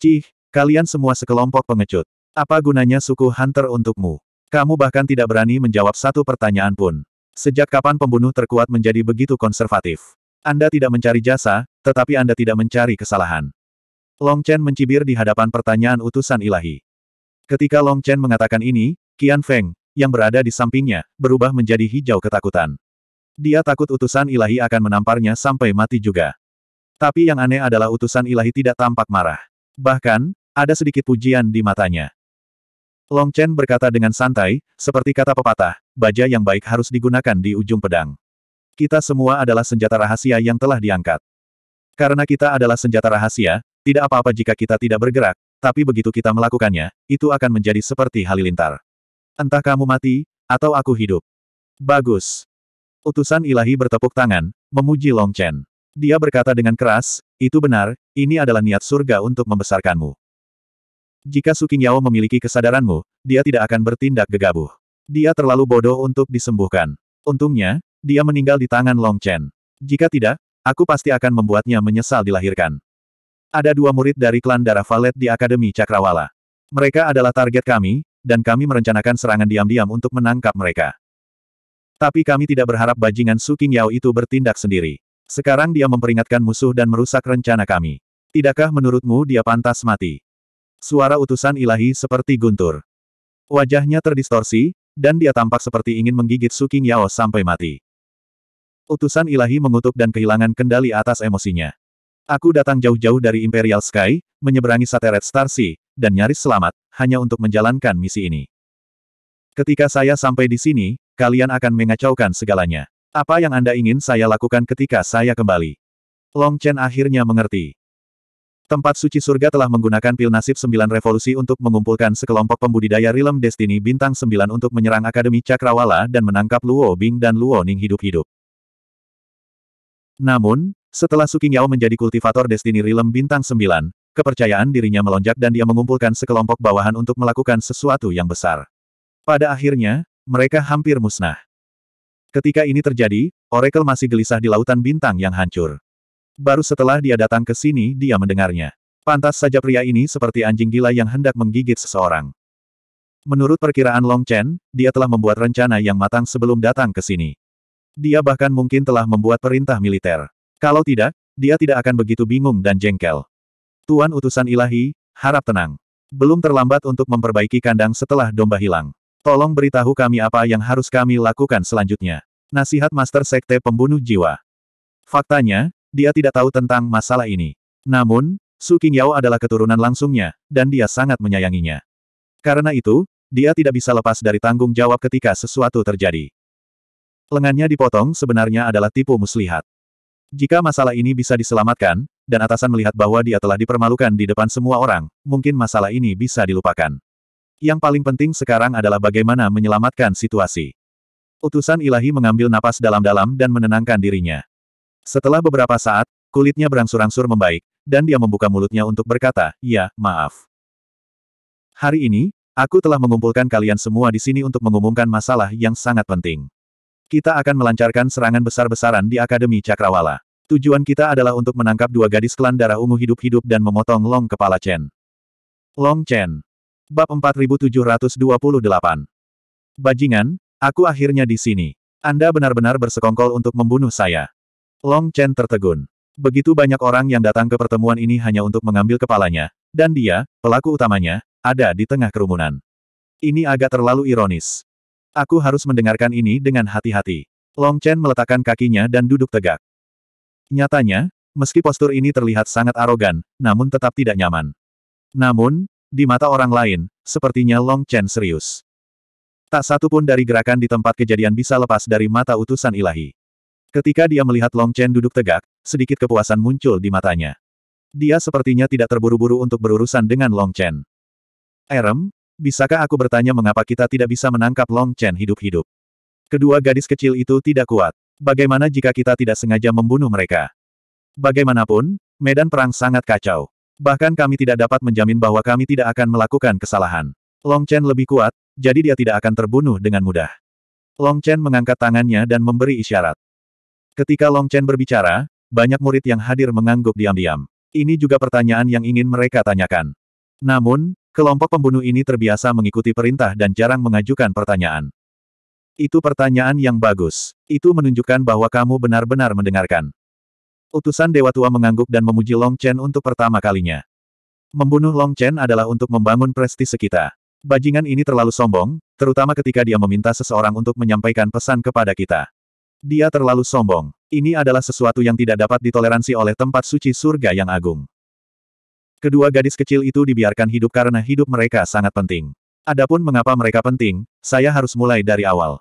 Cih, kalian semua sekelompok pengecut. Apa gunanya suku Hunter untukmu? Kamu bahkan tidak berani menjawab satu pertanyaan pun. Sejak kapan pembunuh terkuat menjadi begitu konservatif? Anda tidak mencari jasa, tetapi Anda tidak mencari kesalahan. Long Chen mencibir di hadapan pertanyaan utusan ilahi. Ketika Long Chen mengatakan ini, Qian Feng, yang berada di sampingnya, berubah menjadi hijau ketakutan. Dia takut utusan ilahi akan menamparnya sampai mati juga. Tapi yang aneh adalah utusan ilahi tidak tampak marah. Bahkan, ada sedikit pujian di matanya. Long Chen berkata dengan santai, seperti kata pepatah, baja yang baik harus digunakan di ujung pedang. Kita semua adalah senjata rahasia yang telah diangkat. Karena kita adalah senjata rahasia, tidak apa-apa jika kita tidak bergerak, tapi begitu kita melakukannya, itu akan menjadi seperti halilintar. Entah kamu mati, atau aku hidup. Bagus. Utusan ilahi bertepuk tangan, memuji Long Chen. Dia berkata dengan keras, itu benar, ini adalah niat surga untuk membesarkanmu. Jika Su Qingyao memiliki kesadaranmu, dia tidak akan bertindak gegabah. Dia terlalu bodoh untuk disembuhkan. Untungnya, dia meninggal di tangan Long Chen. Jika tidak, Aku pasti akan membuatnya menyesal dilahirkan. Ada dua murid dari klan darah Valet di Akademi Cakrawala. Mereka adalah target kami, dan kami merencanakan serangan diam-diam untuk menangkap mereka. Tapi kami tidak berharap bajingan Su Yao itu bertindak sendiri. Sekarang dia memperingatkan musuh dan merusak rencana kami. Tidakkah menurutmu dia pantas mati? Suara utusan ilahi seperti guntur. Wajahnya terdistorsi, dan dia tampak seperti ingin menggigit Su Yao sampai mati. Utusan ilahi mengutuk dan kehilangan kendali atas emosinya. Aku datang jauh-jauh dari Imperial Sky, menyeberangi satelit Starsi, dan nyaris selamat, hanya untuk menjalankan misi ini. Ketika saya sampai di sini, kalian akan mengacaukan segalanya. Apa yang Anda ingin saya lakukan ketika saya kembali? Long Chen akhirnya mengerti. Tempat suci surga telah menggunakan pil nasib sembilan revolusi untuk mengumpulkan sekelompok pembudidaya Realm Destiny Bintang Sembilan untuk menyerang Akademi Cakrawala dan menangkap Luo Bing dan Luo Ning hidup-hidup. Namun, setelah Su Qingyao menjadi kultivator Destiny Realm Bintang 9, kepercayaan dirinya melonjak dan dia mengumpulkan sekelompok bawahan untuk melakukan sesuatu yang besar. Pada akhirnya, mereka hampir musnah. Ketika ini terjadi, Oracle masih gelisah di lautan bintang yang hancur. Baru setelah dia datang ke sini dia mendengarnya. Pantas saja pria ini seperti anjing gila yang hendak menggigit seseorang. Menurut perkiraan Long Chen, dia telah membuat rencana yang matang sebelum datang ke sini. Dia bahkan mungkin telah membuat perintah militer. Kalau tidak, dia tidak akan begitu bingung dan jengkel. Tuan utusan ilahi, harap tenang. Belum terlambat untuk memperbaiki kandang setelah domba hilang. Tolong beritahu kami apa yang harus kami lakukan selanjutnya. Nasihat Master Sekte Pembunuh Jiwa. Faktanya, dia tidak tahu tentang masalah ini. Namun, Su Qingyao adalah keturunan langsungnya, dan dia sangat menyayanginya. Karena itu, dia tidak bisa lepas dari tanggung jawab ketika sesuatu terjadi. Lengannya dipotong sebenarnya adalah tipu muslihat. Jika masalah ini bisa diselamatkan, dan atasan melihat bahwa dia telah dipermalukan di depan semua orang, mungkin masalah ini bisa dilupakan. Yang paling penting sekarang adalah bagaimana menyelamatkan situasi. Utusan ilahi mengambil napas dalam-dalam dan menenangkan dirinya. Setelah beberapa saat, kulitnya berangsur-angsur membaik, dan dia membuka mulutnya untuk berkata, ya, maaf. Hari ini, aku telah mengumpulkan kalian semua di sini untuk mengumumkan masalah yang sangat penting. Kita akan melancarkan serangan besar-besaran di Akademi Cakrawala. Tujuan kita adalah untuk menangkap dua gadis klan darah ungu hidup-hidup dan memotong Long Kepala Chen. Long Chen. Bab 4728. Bajingan, aku akhirnya di sini. Anda benar-benar bersekongkol untuk membunuh saya. Long Chen tertegun. Begitu banyak orang yang datang ke pertemuan ini hanya untuk mengambil kepalanya, dan dia, pelaku utamanya, ada di tengah kerumunan. Ini agak terlalu ironis. Aku harus mendengarkan ini dengan hati-hati. Long Chen meletakkan kakinya dan duduk tegak. Nyatanya, meski postur ini terlihat sangat arogan, namun tetap tidak nyaman. Namun, di mata orang lain, sepertinya Long Chen serius. Tak satu pun dari gerakan di tempat kejadian bisa lepas dari mata utusan ilahi. Ketika dia melihat Long Chen duduk tegak, sedikit kepuasan muncul di matanya. Dia sepertinya tidak terburu-buru untuk berurusan dengan Long Chen. Erem, Bisakah aku bertanya mengapa kita tidak bisa menangkap Long Chen hidup-hidup? Kedua gadis kecil itu tidak kuat. Bagaimana jika kita tidak sengaja membunuh mereka? Bagaimanapun, medan perang sangat kacau. Bahkan kami tidak dapat menjamin bahwa kami tidak akan melakukan kesalahan. Long Chen lebih kuat, jadi dia tidak akan terbunuh dengan mudah. Long Chen mengangkat tangannya dan memberi isyarat. Ketika Long Chen berbicara, banyak murid yang hadir mengangguk diam-diam. Ini juga pertanyaan yang ingin mereka tanyakan. Namun, Kelompok pembunuh ini terbiasa mengikuti perintah dan jarang mengajukan pertanyaan. Itu pertanyaan yang bagus. Itu menunjukkan bahwa kamu benar-benar mendengarkan. Utusan Dewa Tua mengangguk dan memuji Long Chen untuk pertama kalinya. Membunuh Long Chen adalah untuk membangun prestise kita. Bajingan ini terlalu sombong, terutama ketika dia meminta seseorang untuk menyampaikan pesan kepada kita. Dia terlalu sombong. Ini adalah sesuatu yang tidak dapat ditoleransi oleh tempat suci surga yang agung. Kedua gadis kecil itu dibiarkan hidup karena hidup mereka sangat penting. Adapun mengapa mereka penting, saya harus mulai dari awal.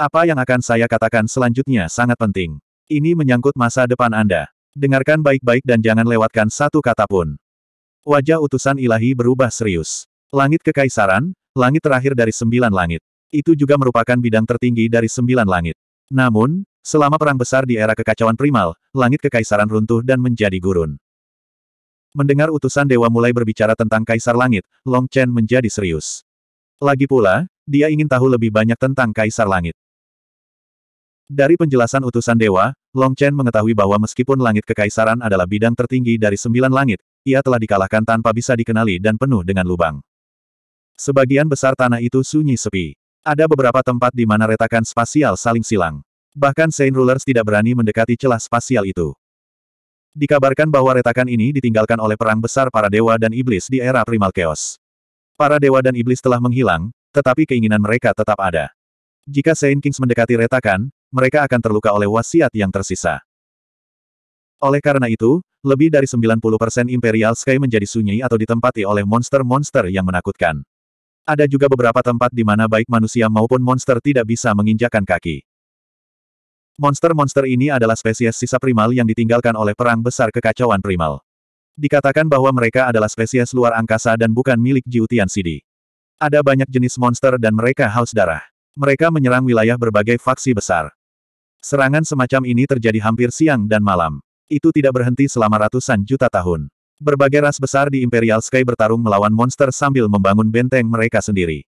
Apa yang akan saya katakan selanjutnya sangat penting. Ini menyangkut masa depan Anda. Dengarkan baik-baik dan jangan lewatkan satu kata pun. Wajah utusan ilahi berubah serius. Langit kekaisaran, langit terakhir dari sembilan langit. Itu juga merupakan bidang tertinggi dari sembilan langit. Namun, selama perang besar di era kekacauan primal, langit kekaisaran runtuh dan menjadi gurun. Mendengar utusan dewa mulai berbicara tentang Kaisar Langit, Long Chen menjadi serius. Lagi pula, dia ingin tahu lebih banyak tentang Kaisar Langit. Dari penjelasan utusan dewa, Long Chen mengetahui bahwa meskipun langit kekaisaran adalah bidang tertinggi dari sembilan langit, ia telah dikalahkan tanpa bisa dikenali dan penuh dengan lubang. Sebagian besar tanah itu sunyi sepi. Ada beberapa tempat di mana retakan spasial saling silang. Bahkan Saint Rulers tidak berani mendekati celah spasial itu. Dikabarkan bahwa retakan ini ditinggalkan oleh perang besar para dewa dan iblis di era primal chaos. Para dewa dan iblis telah menghilang, tetapi keinginan mereka tetap ada. Jika Saint Kings mendekati retakan, mereka akan terluka oleh wasiat yang tersisa. Oleh karena itu, lebih dari 90% Imperial Sky menjadi sunyi atau ditempati oleh monster-monster yang menakutkan. Ada juga beberapa tempat di mana baik manusia maupun monster tidak bisa menginjakan kaki. Monster-monster ini adalah spesies sisa primal yang ditinggalkan oleh perang besar kekacauan primal. Dikatakan bahwa mereka adalah spesies luar angkasa dan bukan milik Jiutian Sidi. Ada banyak jenis monster dan mereka haus darah. Mereka menyerang wilayah berbagai faksi besar. Serangan semacam ini terjadi hampir siang dan malam. Itu tidak berhenti selama ratusan juta tahun. Berbagai ras besar di Imperial Sky bertarung melawan monster sambil membangun benteng mereka sendiri.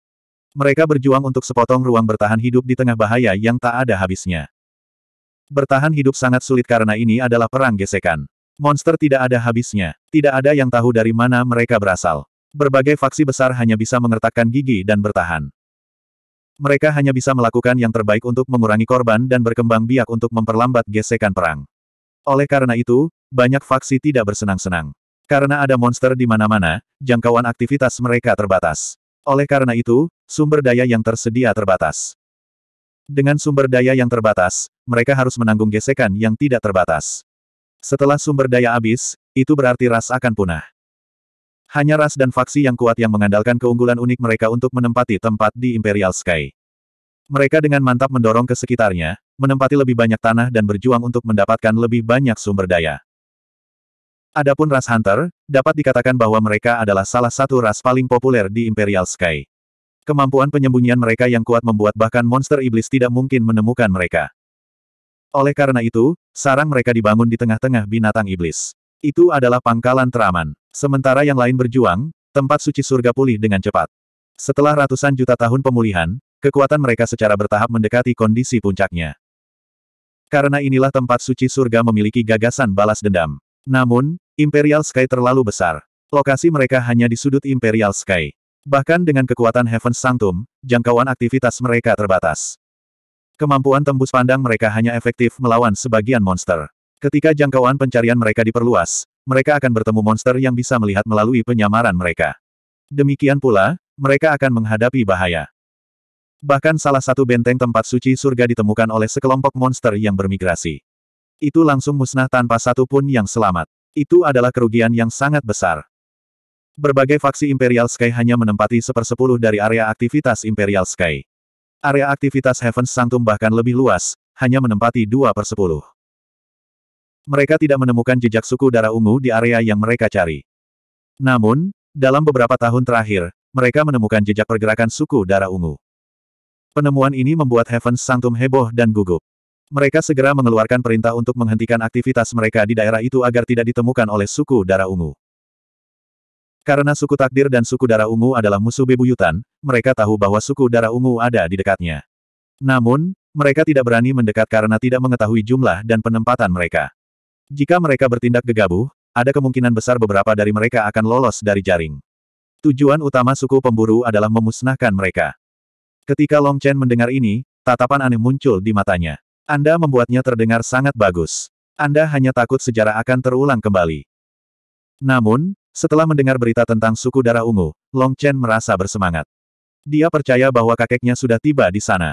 Mereka berjuang untuk sepotong ruang bertahan hidup di tengah bahaya yang tak ada habisnya. Bertahan hidup sangat sulit karena ini adalah perang gesekan. Monster tidak ada habisnya. Tidak ada yang tahu dari mana mereka berasal. Berbagai faksi besar hanya bisa mengertakkan gigi dan bertahan. Mereka hanya bisa melakukan yang terbaik untuk mengurangi korban dan berkembang biak untuk memperlambat gesekan perang. Oleh karena itu, banyak faksi tidak bersenang-senang. Karena ada monster di mana-mana, jangkauan aktivitas mereka terbatas. Oleh karena itu, sumber daya yang tersedia terbatas. Dengan sumber daya yang terbatas, mereka harus menanggung gesekan yang tidak terbatas. Setelah sumber daya habis, itu berarti ras akan punah. Hanya ras dan faksi yang kuat yang mengandalkan keunggulan unik mereka untuk menempati tempat di Imperial Sky. Mereka dengan mantap mendorong ke sekitarnya, menempati lebih banyak tanah dan berjuang untuk mendapatkan lebih banyak sumber daya. Adapun ras Hunter, dapat dikatakan bahwa mereka adalah salah satu ras paling populer di Imperial Sky. Kemampuan penyembunyian mereka yang kuat membuat bahkan monster iblis tidak mungkin menemukan mereka. Oleh karena itu, sarang mereka dibangun di tengah-tengah binatang iblis. Itu adalah pangkalan teraman. Sementara yang lain berjuang, tempat suci surga pulih dengan cepat. Setelah ratusan juta tahun pemulihan, kekuatan mereka secara bertahap mendekati kondisi puncaknya. Karena inilah tempat suci surga memiliki gagasan balas dendam. Namun, Imperial Sky terlalu besar. Lokasi mereka hanya di sudut Imperial Sky. Bahkan dengan kekuatan Heaven Sanctum, jangkauan aktivitas mereka terbatas. Kemampuan tembus pandang mereka hanya efektif melawan sebagian monster. Ketika jangkauan pencarian mereka diperluas, mereka akan bertemu monster yang bisa melihat melalui penyamaran mereka. Demikian pula, mereka akan menghadapi bahaya. Bahkan salah satu benteng tempat suci surga ditemukan oleh sekelompok monster yang bermigrasi. Itu langsung musnah tanpa satu pun yang selamat. Itu adalah kerugian yang sangat besar. Berbagai faksi Imperial Sky hanya menempati sepersepuluh dari area aktivitas Imperial Sky. Area aktivitas Heavens Sanctum bahkan lebih luas, hanya menempati dua per 10. Mereka tidak menemukan jejak suku darah ungu di area yang mereka cari. Namun, dalam beberapa tahun terakhir, mereka menemukan jejak pergerakan suku darah ungu. Penemuan ini membuat Heavens Sanctum heboh dan gugup. Mereka segera mengeluarkan perintah untuk menghentikan aktivitas mereka di daerah itu agar tidak ditemukan oleh suku darah ungu. Karena suku takdir dan suku darah ungu adalah musuh bebuyutan, mereka tahu bahwa suku darah ungu ada di dekatnya. Namun, mereka tidak berani mendekat karena tidak mengetahui jumlah dan penempatan mereka. Jika mereka bertindak gegabah, ada kemungkinan besar beberapa dari mereka akan lolos dari jaring. Tujuan utama suku pemburu adalah memusnahkan mereka. Ketika Long Chen mendengar ini, tatapan aneh muncul di matanya. Anda membuatnya terdengar sangat bagus. Anda hanya takut sejarah akan terulang kembali. Namun, setelah mendengar berita tentang suku darah ungu, Long Chen merasa bersemangat. Dia percaya bahwa kakeknya sudah tiba di sana.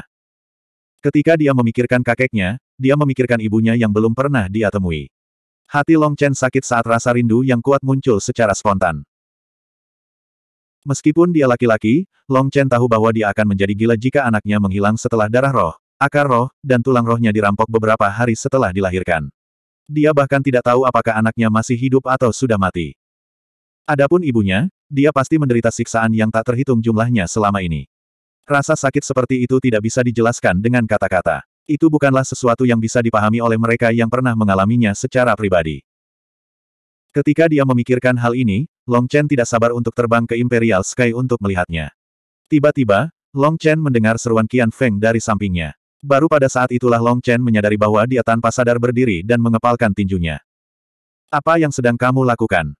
Ketika dia memikirkan kakeknya, dia memikirkan ibunya yang belum pernah dia temui. Hati Long Chen sakit saat rasa rindu yang kuat muncul secara spontan. Meskipun dia laki-laki, Long Chen tahu bahwa dia akan menjadi gila jika anaknya menghilang setelah darah roh, akar roh, dan tulang rohnya dirampok beberapa hari setelah dilahirkan. Dia bahkan tidak tahu apakah anaknya masih hidup atau sudah mati. Adapun ibunya, dia pasti menderita siksaan yang tak terhitung jumlahnya selama ini. Rasa sakit seperti itu tidak bisa dijelaskan dengan kata-kata. Itu bukanlah sesuatu yang bisa dipahami oleh mereka yang pernah mengalaminya secara pribadi. Ketika dia memikirkan hal ini, Long Chen tidak sabar untuk terbang ke Imperial Sky untuk melihatnya. Tiba-tiba, Long Chen mendengar seruan Qian Feng dari sampingnya. Baru pada saat itulah Long Chen menyadari bahwa dia tanpa sadar berdiri dan mengepalkan tinjunya. Apa yang sedang kamu lakukan?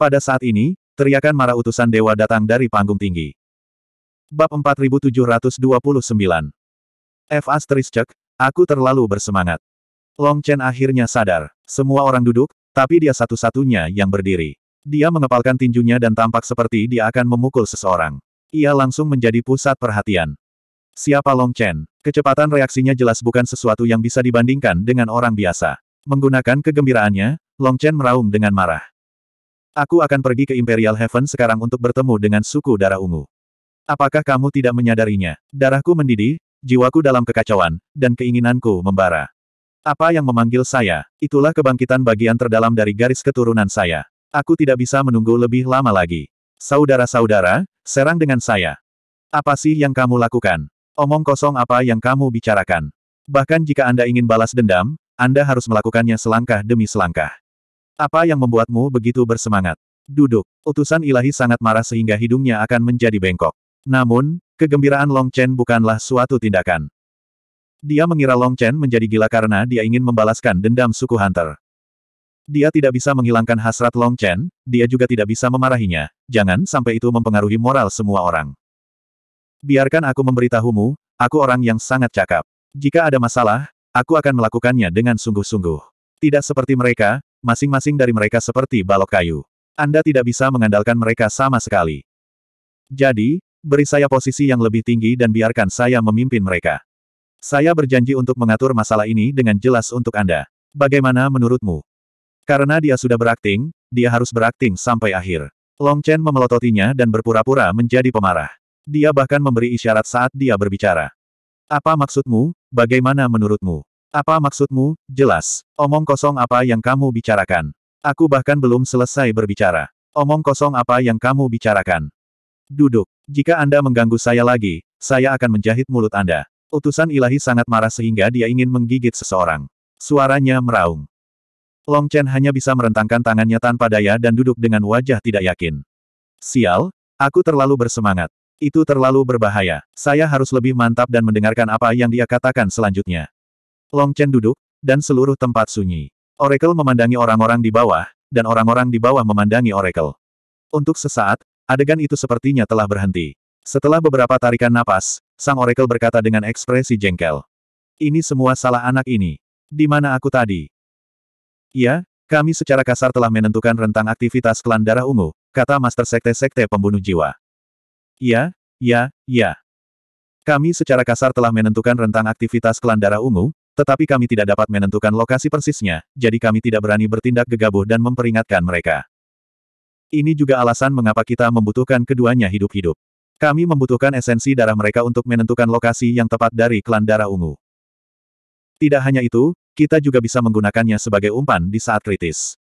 Pada saat ini, teriakan marah utusan dewa datang dari panggung tinggi. Bab 4729 F. Asteriscek, aku terlalu bersemangat. Long Chen akhirnya sadar. Semua orang duduk, tapi dia satu-satunya yang berdiri. Dia mengepalkan tinjunya dan tampak seperti dia akan memukul seseorang. Ia langsung menjadi pusat perhatian. Siapa Long Chen? Kecepatan reaksinya jelas bukan sesuatu yang bisa dibandingkan dengan orang biasa. Menggunakan kegembiraannya, Long Chen meraung dengan marah. Aku akan pergi ke Imperial Heaven sekarang untuk bertemu dengan suku darah ungu. Apakah kamu tidak menyadarinya? Darahku mendidih, jiwaku dalam kekacauan, dan keinginanku membara. Apa yang memanggil saya, itulah kebangkitan bagian terdalam dari garis keturunan saya. Aku tidak bisa menunggu lebih lama lagi. Saudara-saudara, serang dengan saya. Apa sih yang kamu lakukan? Omong kosong apa yang kamu bicarakan? Bahkan jika Anda ingin balas dendam, Anda harus melakukannya selangkah demi selangkah. Apa yang membuatmu begitu bersemangat? Duduk. Utusan ilahi sangat marah sehingga hidungnya akan menjadi bengkok. Namun, kegembiraan Long Chen bukanlah suatu tindakan. Dia mengira Long Chen menjadi gila karena dia ingin membalaskan dendam suku Hunter. Dia tidak bisa menghilangkan hasrat Long Chen, dia juga tidak bisa memarahinya, jangan sampai itu mempengaruhi moral semua orang. Biarkan aku memberitahumu, aku orang yang sangat cakap. Jika ada masalah, aku akan melakukannya dengan sungguh-sungguh. Tidak seperti mereka, masing-masing dari mereka seperti balok kayu. Anda tidak bisa mengandalkan mereka sama sekali. Jadi, beri saya posisi yang lebih tinggi dan biarkan saya memimpin mereka. Saya berjanji untuk mengatur masalah ini dengan jelas untuk Anda. Bagaimana menurutmu? Karena dia sudah berakting, dia harus berakting sampai akhir. Long Chen memelototinya dan berpura-pura menjadi pemarah. Dia bahkan memberi isyarat saat dia berbicara. Apa maksudmu, bagaimana menurutmu? Apa maksudmu, jelas. Omong kosong apa yang kamu bicarakan. Aku bahkan belum selesai berbicara. Omong kosong apa yang kamu bicarakan. Duduk. Jika Anda mengganggu saya lagi, saya akan menjahit mulut Anda. Utusan ilahi sangat marah sehingga dia ingin menggigit seseorang. Suaranya meraung. Long Chen hanya bisa merentangkan tangannya tanpa daya dan duduk dengan wajah tidak yakin. Sial, aku terlalu bersemangat. Itu terlalu berbahaya. Saya harus lebih mantap dan mendengarkan apa yang dia katakan selanjutnya. Long Chen duduk, dan seluruh tempat sunyi. Oracle memandangi orang-orang di bawah, dan orang-orang di bawah memandangi Oracle. Untuk sesaat, adegan itu sepertinya telah berhenti. Setelah beberapa tarikan napas, sang Oracle berkata dengan ekspresi jengkel. Ini semua salah anak ini. Di mana aku tadi? Ya, kami secara kasar telah menentukan rentang aktivitas klan darah ungu, kata Master Sekte-Sekte Pembunuh Jiwa. Ya, ya, ya. Kami secara kasar telah menentukan rentang aktivitas klan darah ungu, tetapi kami tidak dapat menentukan lokasi persisnya, jadi kami tidak berani bertindak gegabah dan memperingatkan mereka. Ini juga alasan mengapa kita membutuhkan keduanya hidup-hidup. Kami membutuhkan esensi darah mereka untuk menentukan lokasi yang tepat dari klan darah ungu. Tidak hanya itu, kita juga bisa menggunakannya sebagai umpan di saat kritis.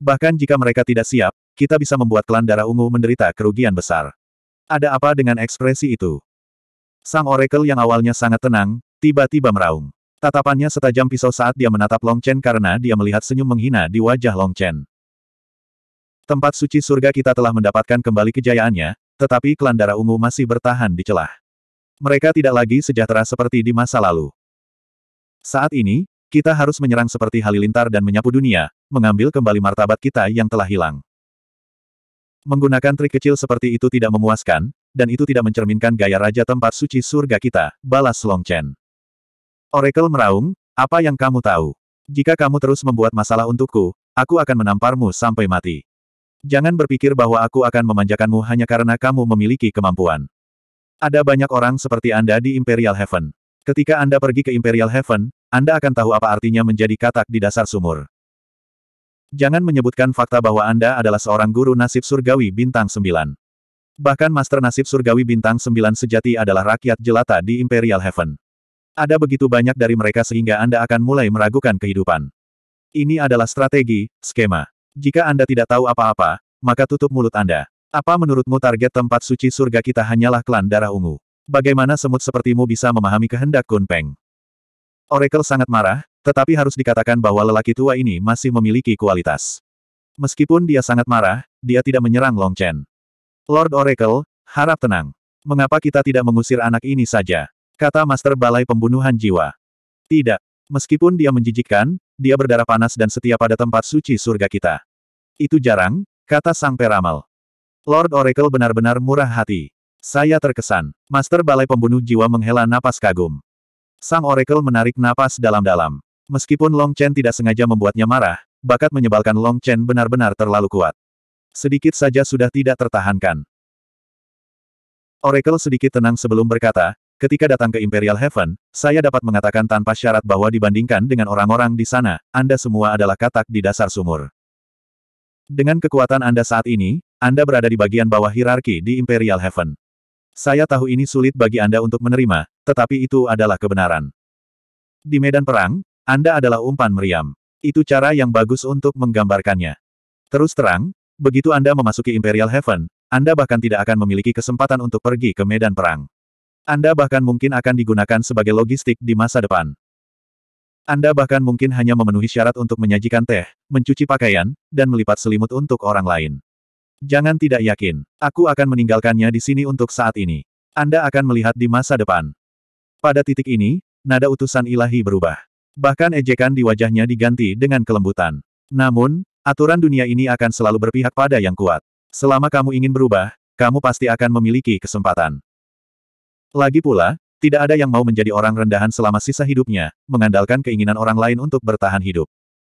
Bahkan jika mereka tidak siap, kita bisa membuat klan darah ungu menderita kerugian besar. Ada apa dengan ekspresi itu? Sang Oracle yang awalnya sangat tenang, tiba-tiba meraung. Tatapannya setajam pisau saat dia menatap Long Chen karena dia melihat senyum menghina di wajah Long Chen. Tempat suci surga kita telah mendapatkan kembali kejayaannya, tetapi klan darah ungu masih bertahan di celah. Mereka tidak lagi sejahtera seperti di masa lalu. Saat ini, kita harus menyerang seperti halilintar dan menyapu dunia, mengambil kembali martabat kita yang telah hilang. Menggunakan trik kecil seperti itu tidak memuaskan, dan itu tidak mencerminkan gaya raja tempat suci surga kita, balas Long Chen. Oracle meraung, apa yang kamu tahu? Jika kamu terus membuat masalah untukku, aku akan menamparmu sampai mati. Jangan berpikir bahwa aku akan memanjakanmu hanya karena kamu memiliki kemampuan. Ada banyak orang seperti Anda di Imperial Heaven. Ketika Anda pergi ke Imperial Heaven, Anda akan tahu apa artinya menjadi katak di dasar sumur. Jangan menyebutkan fakta bahwa Anda adalah seorang guru nasib surgawi bintang sembilan. Bahkan master nasib surgawi bintang sembilan sejati adalah rakyat jelata di Imperial Heaven. Ada begitu banyak dari mereka sehingga Anda akan mulai meragukan kehidupan. Ini adalah strategi, skema. Jika Anda tidak tahu apa-apa, maka tutup mulut Anda. Apa menurutmu target tempat suci surga kita hanyalah klan darah ungu? Bagaimana semut sepertimu bisa memahami kehendak Kun Peng? Oracle sangat marah, tetapi harus dikatakan bahwa lelaki tua ini masih memiliki kualitas. Meskipun dia sangat marah, dia tidak menyerang Long Chen. Lord Oracle, harap tenang. Mengapa kita tidak mengusir anak ini saja? Kata Master Balai Pembunuhan Jiwa. Tidak. Meskipun dia menjijikkan, dia berdarah panas dan setia pada tempat suci surga kita. Itu jarang, kata sang peramal. Lord Oracle benar-benar murah hati. Saya terkesan. Master Balai Pembunuh Jiwa menghela napas kagum. Sang Oracle menarik napas dalam-dalam. Meskipun Long Chen tidak sengaja membuatnya marah, bakat menyebalkan Long Chen benar-benar terlalu kuat. Sedikit saja sudah tidak tertahankan. Oracle sedikit tenang sebelum berkata, Ketika datang ke Imperial Heaven, saya dapat mengatakan tanpa syarat bahwa dibandingkan dengan orang-orang di sana, Anda semua adalah katak di dasar sumur. Dengan kekuatan Anda saat ini, Anda berada di bagian bawah hierarki di Imperial Heaven. Saya tahu ini sulit bagi Anda untuk menerima, tetapi itu adalah kebenaran. Di medan perang, Anda adalah umpan meriam. Itu cara yang bagus untuk menggambarkannya. Terus terang, begitu Anda memasuki Imperial Heaven, Anda bahkan tidak akan memiliki kesempatan untuk pergi ke medan perang. Anda bahkan mungkin akan digunakan sebagai logistik di masa depan. Anda bahkan mungkin hanya memenuhi syarat untuk menyajikan teh, mencuci pakaian, dan melipat selimut untuk orang lain. Jangan tidak yakin. Aku akan meninggalkannya di sini untuk saat ini. Anda akan melihat di masa depan. Pada titik ini, nada utusan ilahi berubah. Bahkan ejekan di wajahnya diganti dengan kelembutan. Namun, aturan dunia ini akan selalu berpihak pada yang kuat. Selama kamu ingin berubah, kamu pasti akan memiliki kesempatan. Lagi pula, tidak ada yang mau menjadi orang rendahan selama sisa hidupnya, mengandalkan keinginan orang lain untuk bertahan hidup.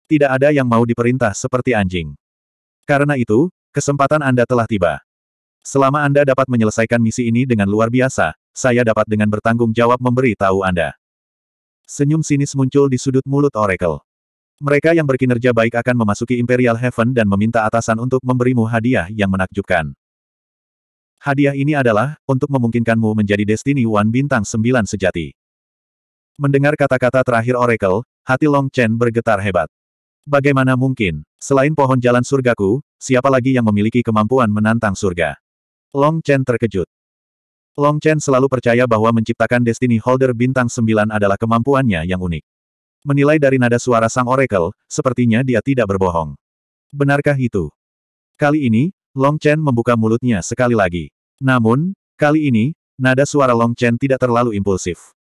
Tidak ada yang mau diperintah seperti anjing. Karena itu, kesempatan Anda telah tiba. Selama Anda dapat menyelesaikan misi ini dengan luar biasa, saya dapat dengan bertanggung jawab memberi tahu Anda. Senyum sinis muncul di sudut mulut Oracle. Mereka yang berkinerja baik akan memasuki Imperial Heaven dan meminta atasan untuk memberimu hadiah yang menakjubkan. Hadiah ini adalah, untuk memungkinkanmu menjadi Destiny One bintang 9 sejati. Mendengar kata-kata terakhir Oracle, hati Long Chen bergetar hebat. Bagaimana mungkin, selain pohon jalan surgaku, siapa lagi yang memiliki kemampuan menantang surga? Long Chen terkejut. Long Chen selalu percaya bahwa menciptakan Destiny Holder bintang Sembilan adalah kemampuannya yang unik. Menilai dari nada suara sang Oracle, sepertinya dia tidak berbohong. Benarkah itu? Kali ini, Long Chen membuka mulutnya sekali lagi. Namun, kali ini, nada suara Long Chen tidak terlalu impulsif.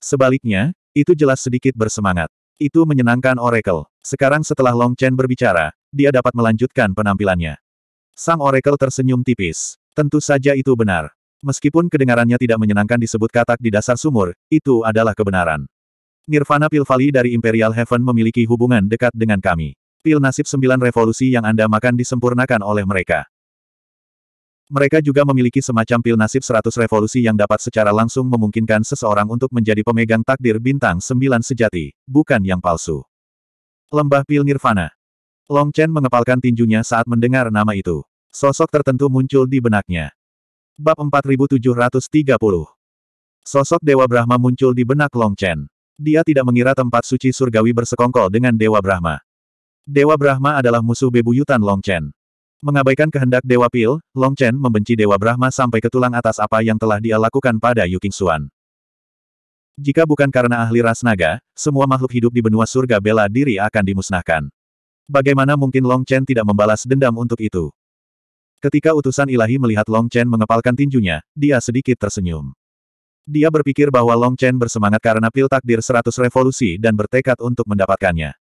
Sebaliknya, itu jelas sedikit bersemangat. Itu menyenangkan Oracle. Sekarang setelah Long Chen berbicara, dia dapat melanjutkan penampilannya. Sang Oracle tersenyum tipis. Tentu saja itu benar. Meskipun kedengarannya tidak menyenangkan disebut katak di dasar sumur, itu adalah kebenaran. Nirvana Pilvali dari Imperial Heaven memiliki hubungan dekat dengan kami pil nasib sembilan revolusi yang Anda makan disempurnakan oleh mereka. Mereka juga memiliki semacam pil nasib seratus revolusi yang dapat secara langsung memungkinkan seseorang untuk menjadi pemegang takdir bintang sembilan sejati, bukan yang palsu. Lembah Pil Nirvana Long Chen mengepalkan tinjunya saat mendengar nama itu. Sosok tertentu muncul di benaknya. Bab 4730 Sosok Dewa Brahma muncul di benak Long Chen. Dia tidak mengira tempat suci surgawi bersekongkol dengan Dewa Brahma. Dewa Brahma adalah musuh bebuyutan Long Chen. Mengabaikan kehendak Dewa Pil, Long Chen membenci Dewa Brahma sampai ke tulang atas apa yang telah dia lakukan pada Yuking Xuan. Jika bukan karena ahli ras naga, semua makhluk hidup di benua surga bela diri akan dimusnahkan. Bagaimana mungkin Long Chen tidak membalas dendam untuk itu? Ketika utusan ilahi melihat Long Chen mengepalkan tinjunya, dia sedikit tersenyum. Dia berpikir bahwa Long Chen bersemangat karena pil takdir 100 revolusi dan bertekad untuk mendapatkannya.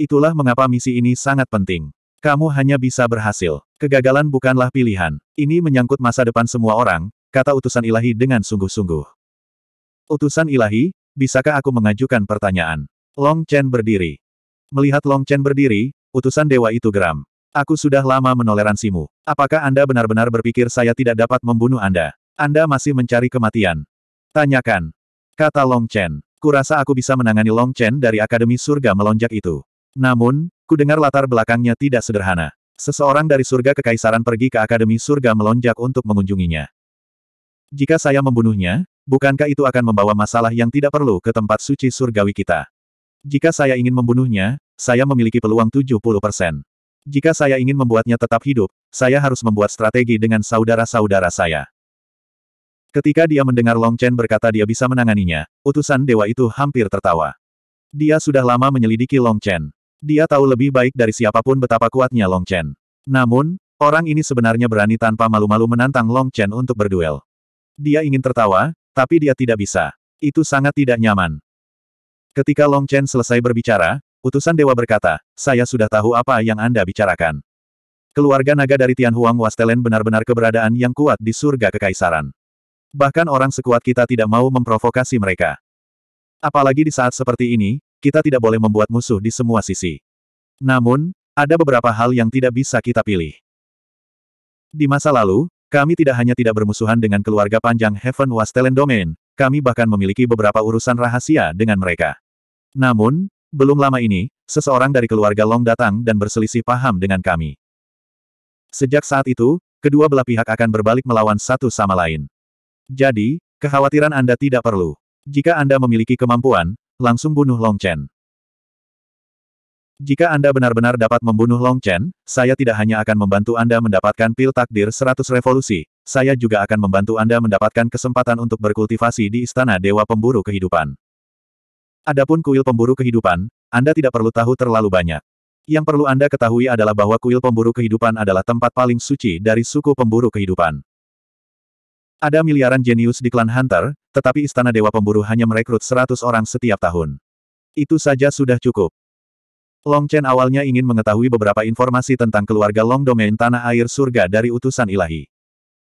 Itulah mengapa misi ini sangat penting. Kamu hanya bisa berhasil. Kegagalan bukanlah pilihan. Ini menyangkut masa depan semua orang, kata utusan ilahi dengan sungguh-sungguh. Utusan ilahi, bisakah aku mengajukan pertanyaan? Long Chen berdiri. Melihat Long Chen berdiri, utusan dewa itu geram. Aku sudah lama menoleransimu. Apakah Anda benar-benar berpikir saya tidak dapat membunuh Anda? Anda masih mencari kematian. Tanyakan. Kata Long Chen. Kurasa aku bisa menangani Long Chen dari Akademi Surga Melonjak itu. Namun, ku dengar latar belakangnya tidak sederhana. Seseorang dari surga kekaisaran pergi ke Akademi Surga melonjak untuk mengunjunginya. Jika saya membunuhnya, bukankah itu akan membawa masalah yang tidak perlu ke tempat suci surgawi kita? Jika saya ingin membunuhnya, saya memiliki peluang 70 persen. Jika saya ingin membuatnya tetap hidup, saya harus membuat strategi dengan saudara-saudara saya. Ketika dia mendengar Long Chen berkata dia bisa menanganinya, utusan dewa itu hampir tertawa. Dia sudah lama menyelidiki Long Chen. Dia tahu lebih baik dari siapapun betapa kuatnya Long Chen. Namun, orang ini sebenarnya berani tanpa malu-malu menantang Long Chen untuk berduel. Dia ingin tertawa, tapi dia tidak bisa. Itu sangat tidak nyaman. Ketika Long Chen selesai berbicara, utusan dewa berkata, saya sudah tahu apa yang Anda bicarakan. Keluarga naga dari Tianhuang Wastelen benar-benar keberadaan yang kuat di surga kekaisaran. Bahkan orang sekuat kita tidak mau memprovokasi mereka. Apalagi di saat seperti ini, kita tidak boleh membuat musuh di semua sisi. Namun, ada beberapa hal yang tidak bisa kita pilih. Di masa lalu, kami tidak hanya tidak bermusuhan dengan keluarga panjang Heaven Wastelen Domain, kami bahkan memiliki beberapa urusan rahasia dengan mereka. Namun, belum lama ini, seseorang dari keluarga Long datang dan berselisih paham dengan kami. Sejak saat itu, kedua belah pihak akan berbalik melawan satu sama lain. Jadi, kekhawatiran Anda tidak perlu. Jika Anda memiliki kemampuan, Langsung bunuh Long Chen. Jika Anda benar-benar dapat membunuh Long Chen, saya tidak hanya akan membantu Anda mendapatkan pil takdir 100 revolusi, saya juga akan membantu Anda mendapatkan kesempatan untuk berkultivasi di Istana Dewa Pemburu Kehidupan. Adapun kuil pemburu kehidupan, Anda tidak perlu tahu terlalu banyak. Yang perlu Anda ketahui adalah bahwa kuil pemburu kehidupan adalah tempat paling suci dari suku pemburu kehidupan. Ada miliaran jenius di klan Hunter, tetapi Istana Dewa Pemburu hanya merekrut 100 orang setiap tahun. Itu saja sudah cukup. Long Chen awalnya ingin mengetahui beberapa informasi tentang keluarga Long Domain Tanah Air Surga dari utusan ilahi.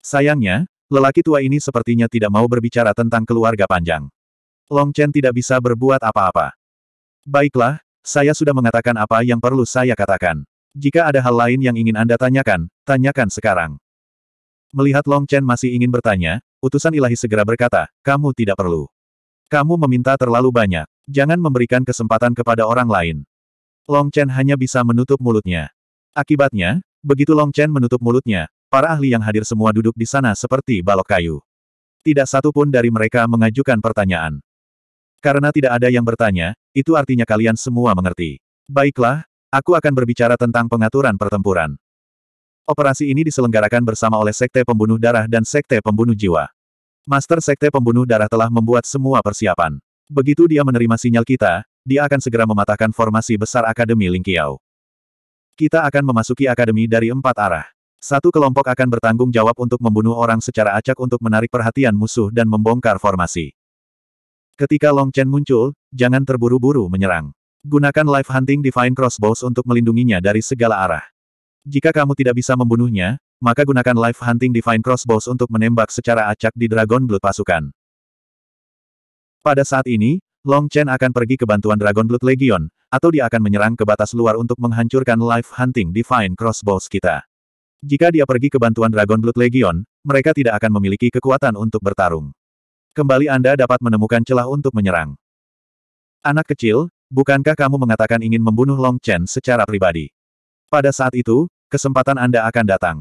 Sayangnya, lelaki tua ini sepertinya tidak mau berbicara tentang keluarga panjang. Long Chen tidak bisa berbuat apa-apa. Baiklah, saya sudah mengatakan apa yang perlu saya katakan. Jika ada hal lain yang ingin Anda tanyakan, tanyakan sekarang. Melihat Long Chen masih ingin bertanya, utusan ilahi segera berkata, kamu tidak perlu. Kamu meminta terlalu banyak. Jangan memberikan kesempatan kepada orang lain. Long Chen hanya bisa menutup mulutnya. Akibatnya, begitu Long Chen menutup mulutnya, para ahli yang hadir semua duduk di sana seperti balok kayu. Tidak satu pun dari mereka mengajukan pertanyaan. Karena tidak ada yang bertanya, itu artinya kalian semua mengerti. Baiklah, aku akan berbicara tentang pengaturan pertempuran. Operasi ini diselenggarakan bersama oleh Sekte Pembunuh Darah dan Sekte Pembunuh Jiwa. Master Sekte Pembunuh Darah telah membuat semua persiapan. Begitu dia menerima sinyal kita, dia akan segera mematahkan formasi besar Akademi Lingqiao. Kita akan memasuki Akademi dari empat arah. Satu kelompok akan bertanggung jawab untuk membunuh orang secara acak untuk menarik perhatian musuh dan membongkar formasi. Ketika Long Chen muncul, jangan terburu-buru menyerang. Gunakan Live hunting Divine Crossbows untuk melindunginya dari segala arah. Jika kamu tidak bisa membunuhnya, maka gunakan life hunting Divine Crossbows untuk menembak secara acak di Dragon Blood pasukan. Pada saat ini, Long Chen akan pergi ke bantuan Dragon Blood Legion, atau dia akan menyerang ke batas luar untuk menghancurkan life hunting Divine Crossbows kita. Jika dia pergi ke bantuan Dragon Blood Legion, mereka tidak akan memiliki kekuatan untuk bertarung. Kembali Anda dapat menemukan celah untuk menyerang. Anak kecil, bukankah kamu mengatakan ingin membunuh Long Chen secara pribadi? Pada saat itu, Kesempatan Anda akan datang.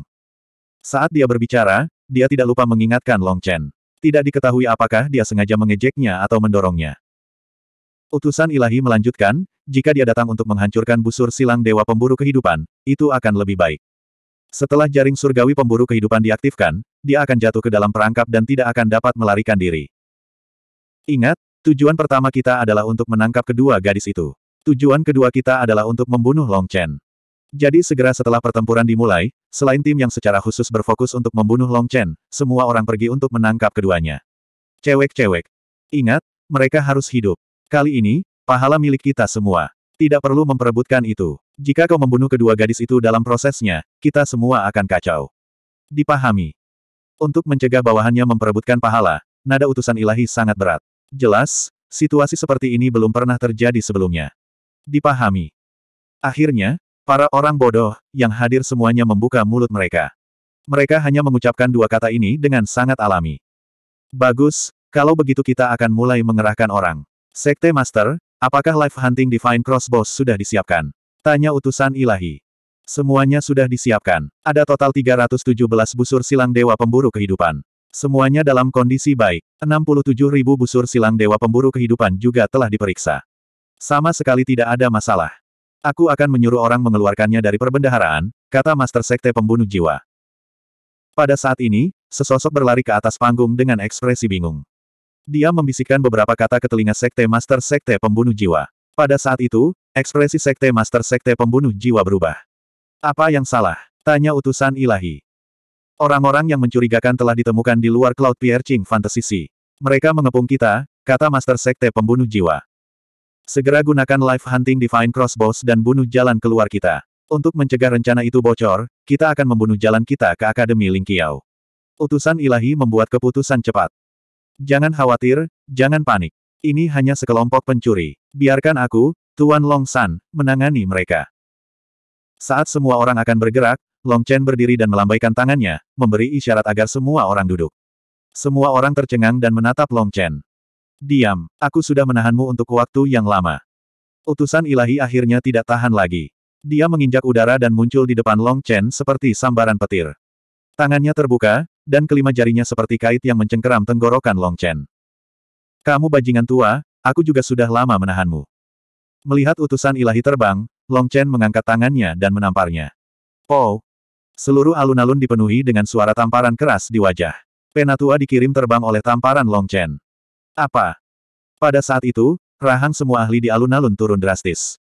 Saat dia berbicara, dia tidak lupa mengingatkan Long Chen. Tidak diketahui apakah dia sengaja mengejeknya atau mendorongnya. Utusan ilahi melanjutkan, jika dia datang untuk menghancurkan busur silang dewa pemburu kehidupan, itu akan lebih baik. Setelah jaring surgawi pemburu kehidupan diaktifkan, dia akan jatuh ke dalam perangkap dan tidak akan dapat melarikan diri. Ingat, tujuan pertama kita adalah untuk menangkap kedua gadis itu. Tujuan kedua kita adalah untuk membunuh Long Chen. Jadi segera setelah pertempuran dimulai, selain tim yang secara khusus berfokus untuk membunuh Long Chen, semua orang pergi untuk menangkap keduanya. Cewek-cewek. Ingat, mereka harus hidup. Kali ini, pahala milik kita semua. Tidak perlu memperebutkan itu. Jika kau membunuh kedua gadis itu dalam prosesnya, kita semua akan kacau. Dipahami. Untuk mencegah bawahannya memperebutkan pahala, nada utusan ilahi sangat berat. Jelas, situasi seperti ini belum pernah terjadi sebelumnya. Dipahami. Akhirnya, Para orang bodoh, yang hadir semuanya membuka mulut mereka. Mereka hanya mengucapkan dua kata ini dengan sangat alami. Bagus, kalau begitu kita akan mulai mengerahkan orang. Sekte Master, apakah live hunting Divine Crossbows sudah disiapkan? Tanya utusan ilahi. Semuanya sudah disiapkan. Ada total 317 busur silang dewa pemburu kehidupan. Semuanya dalam kondisi baik. 67 ribu busur silang dewa pemburu kehidupan juga telah diperiksa. Sama sekali tidak ada masalah. Aku akan menyuruh orang mengeluarkannya dari perbendaharaan, kata Master Sekte Pembunuh Jiwa. Pada saat ini, sesosok berlari ke atas panggung dengan ekspresi bingung. Dia membisikkan beberapa kata ke telinga Sekte Master Sekte Pembunuh Jiwa. Pada saat itu, ekspresi Sekte Master Sekte Pembunuh Jiwa berubah. Apa yang salah? Tanya utusan ilahi. Orang-orang yang mencurigakan telah ditemukan di luar Cloud Piercing Fantasy Sea. Mereka mengepung kita, kata Master Sekte Pembunuh Jiwa. Segera gunakan live hunting Divine Crossbows dan bunuh jalan keluar kita. Untuk mencegah rencana itu bocor, kita akan membunuh jalan kita ke Akademi Lingqiao. Utusan ilahi membuat keputusan cepat. Jangan khawatir, jangan panik. Ini hanya sekelompok pencuri. Biarkan aku, Tuan Long San, menangani mereka. Saat semua orang akan bergerak, Long Chen berdiri dan melambaikan tangannya, memberi isyarat agar semua orang duduk. Semua orang tercengang dan menatap Long Chen. Diam, aku sudah menahanmu untuk waktu yang lama. Utusan ilahi akhirnya tidak tahan lagi. Dia menginjak udara dan muncul di depan Long Chen seperti sambaran petir. Tangannya terbuka, dan kelima jarinya seperti kait yang mencengkeram tenggorokan Long Chen. Kamu bajingan tua, aku juga sudah lama menahanmu. Melihat utusan ilahi terbang, Long Chen mengangkat tangannya dan menamparnya. Pow! Seluruh alun-alun dipenuhi dengan suara tamparan keras di wajah. Penatua dikirim terbang oleh tamparan Long Chen. Apa? Pada saat itu, rahang semua ahli di alun-alun turun drastis.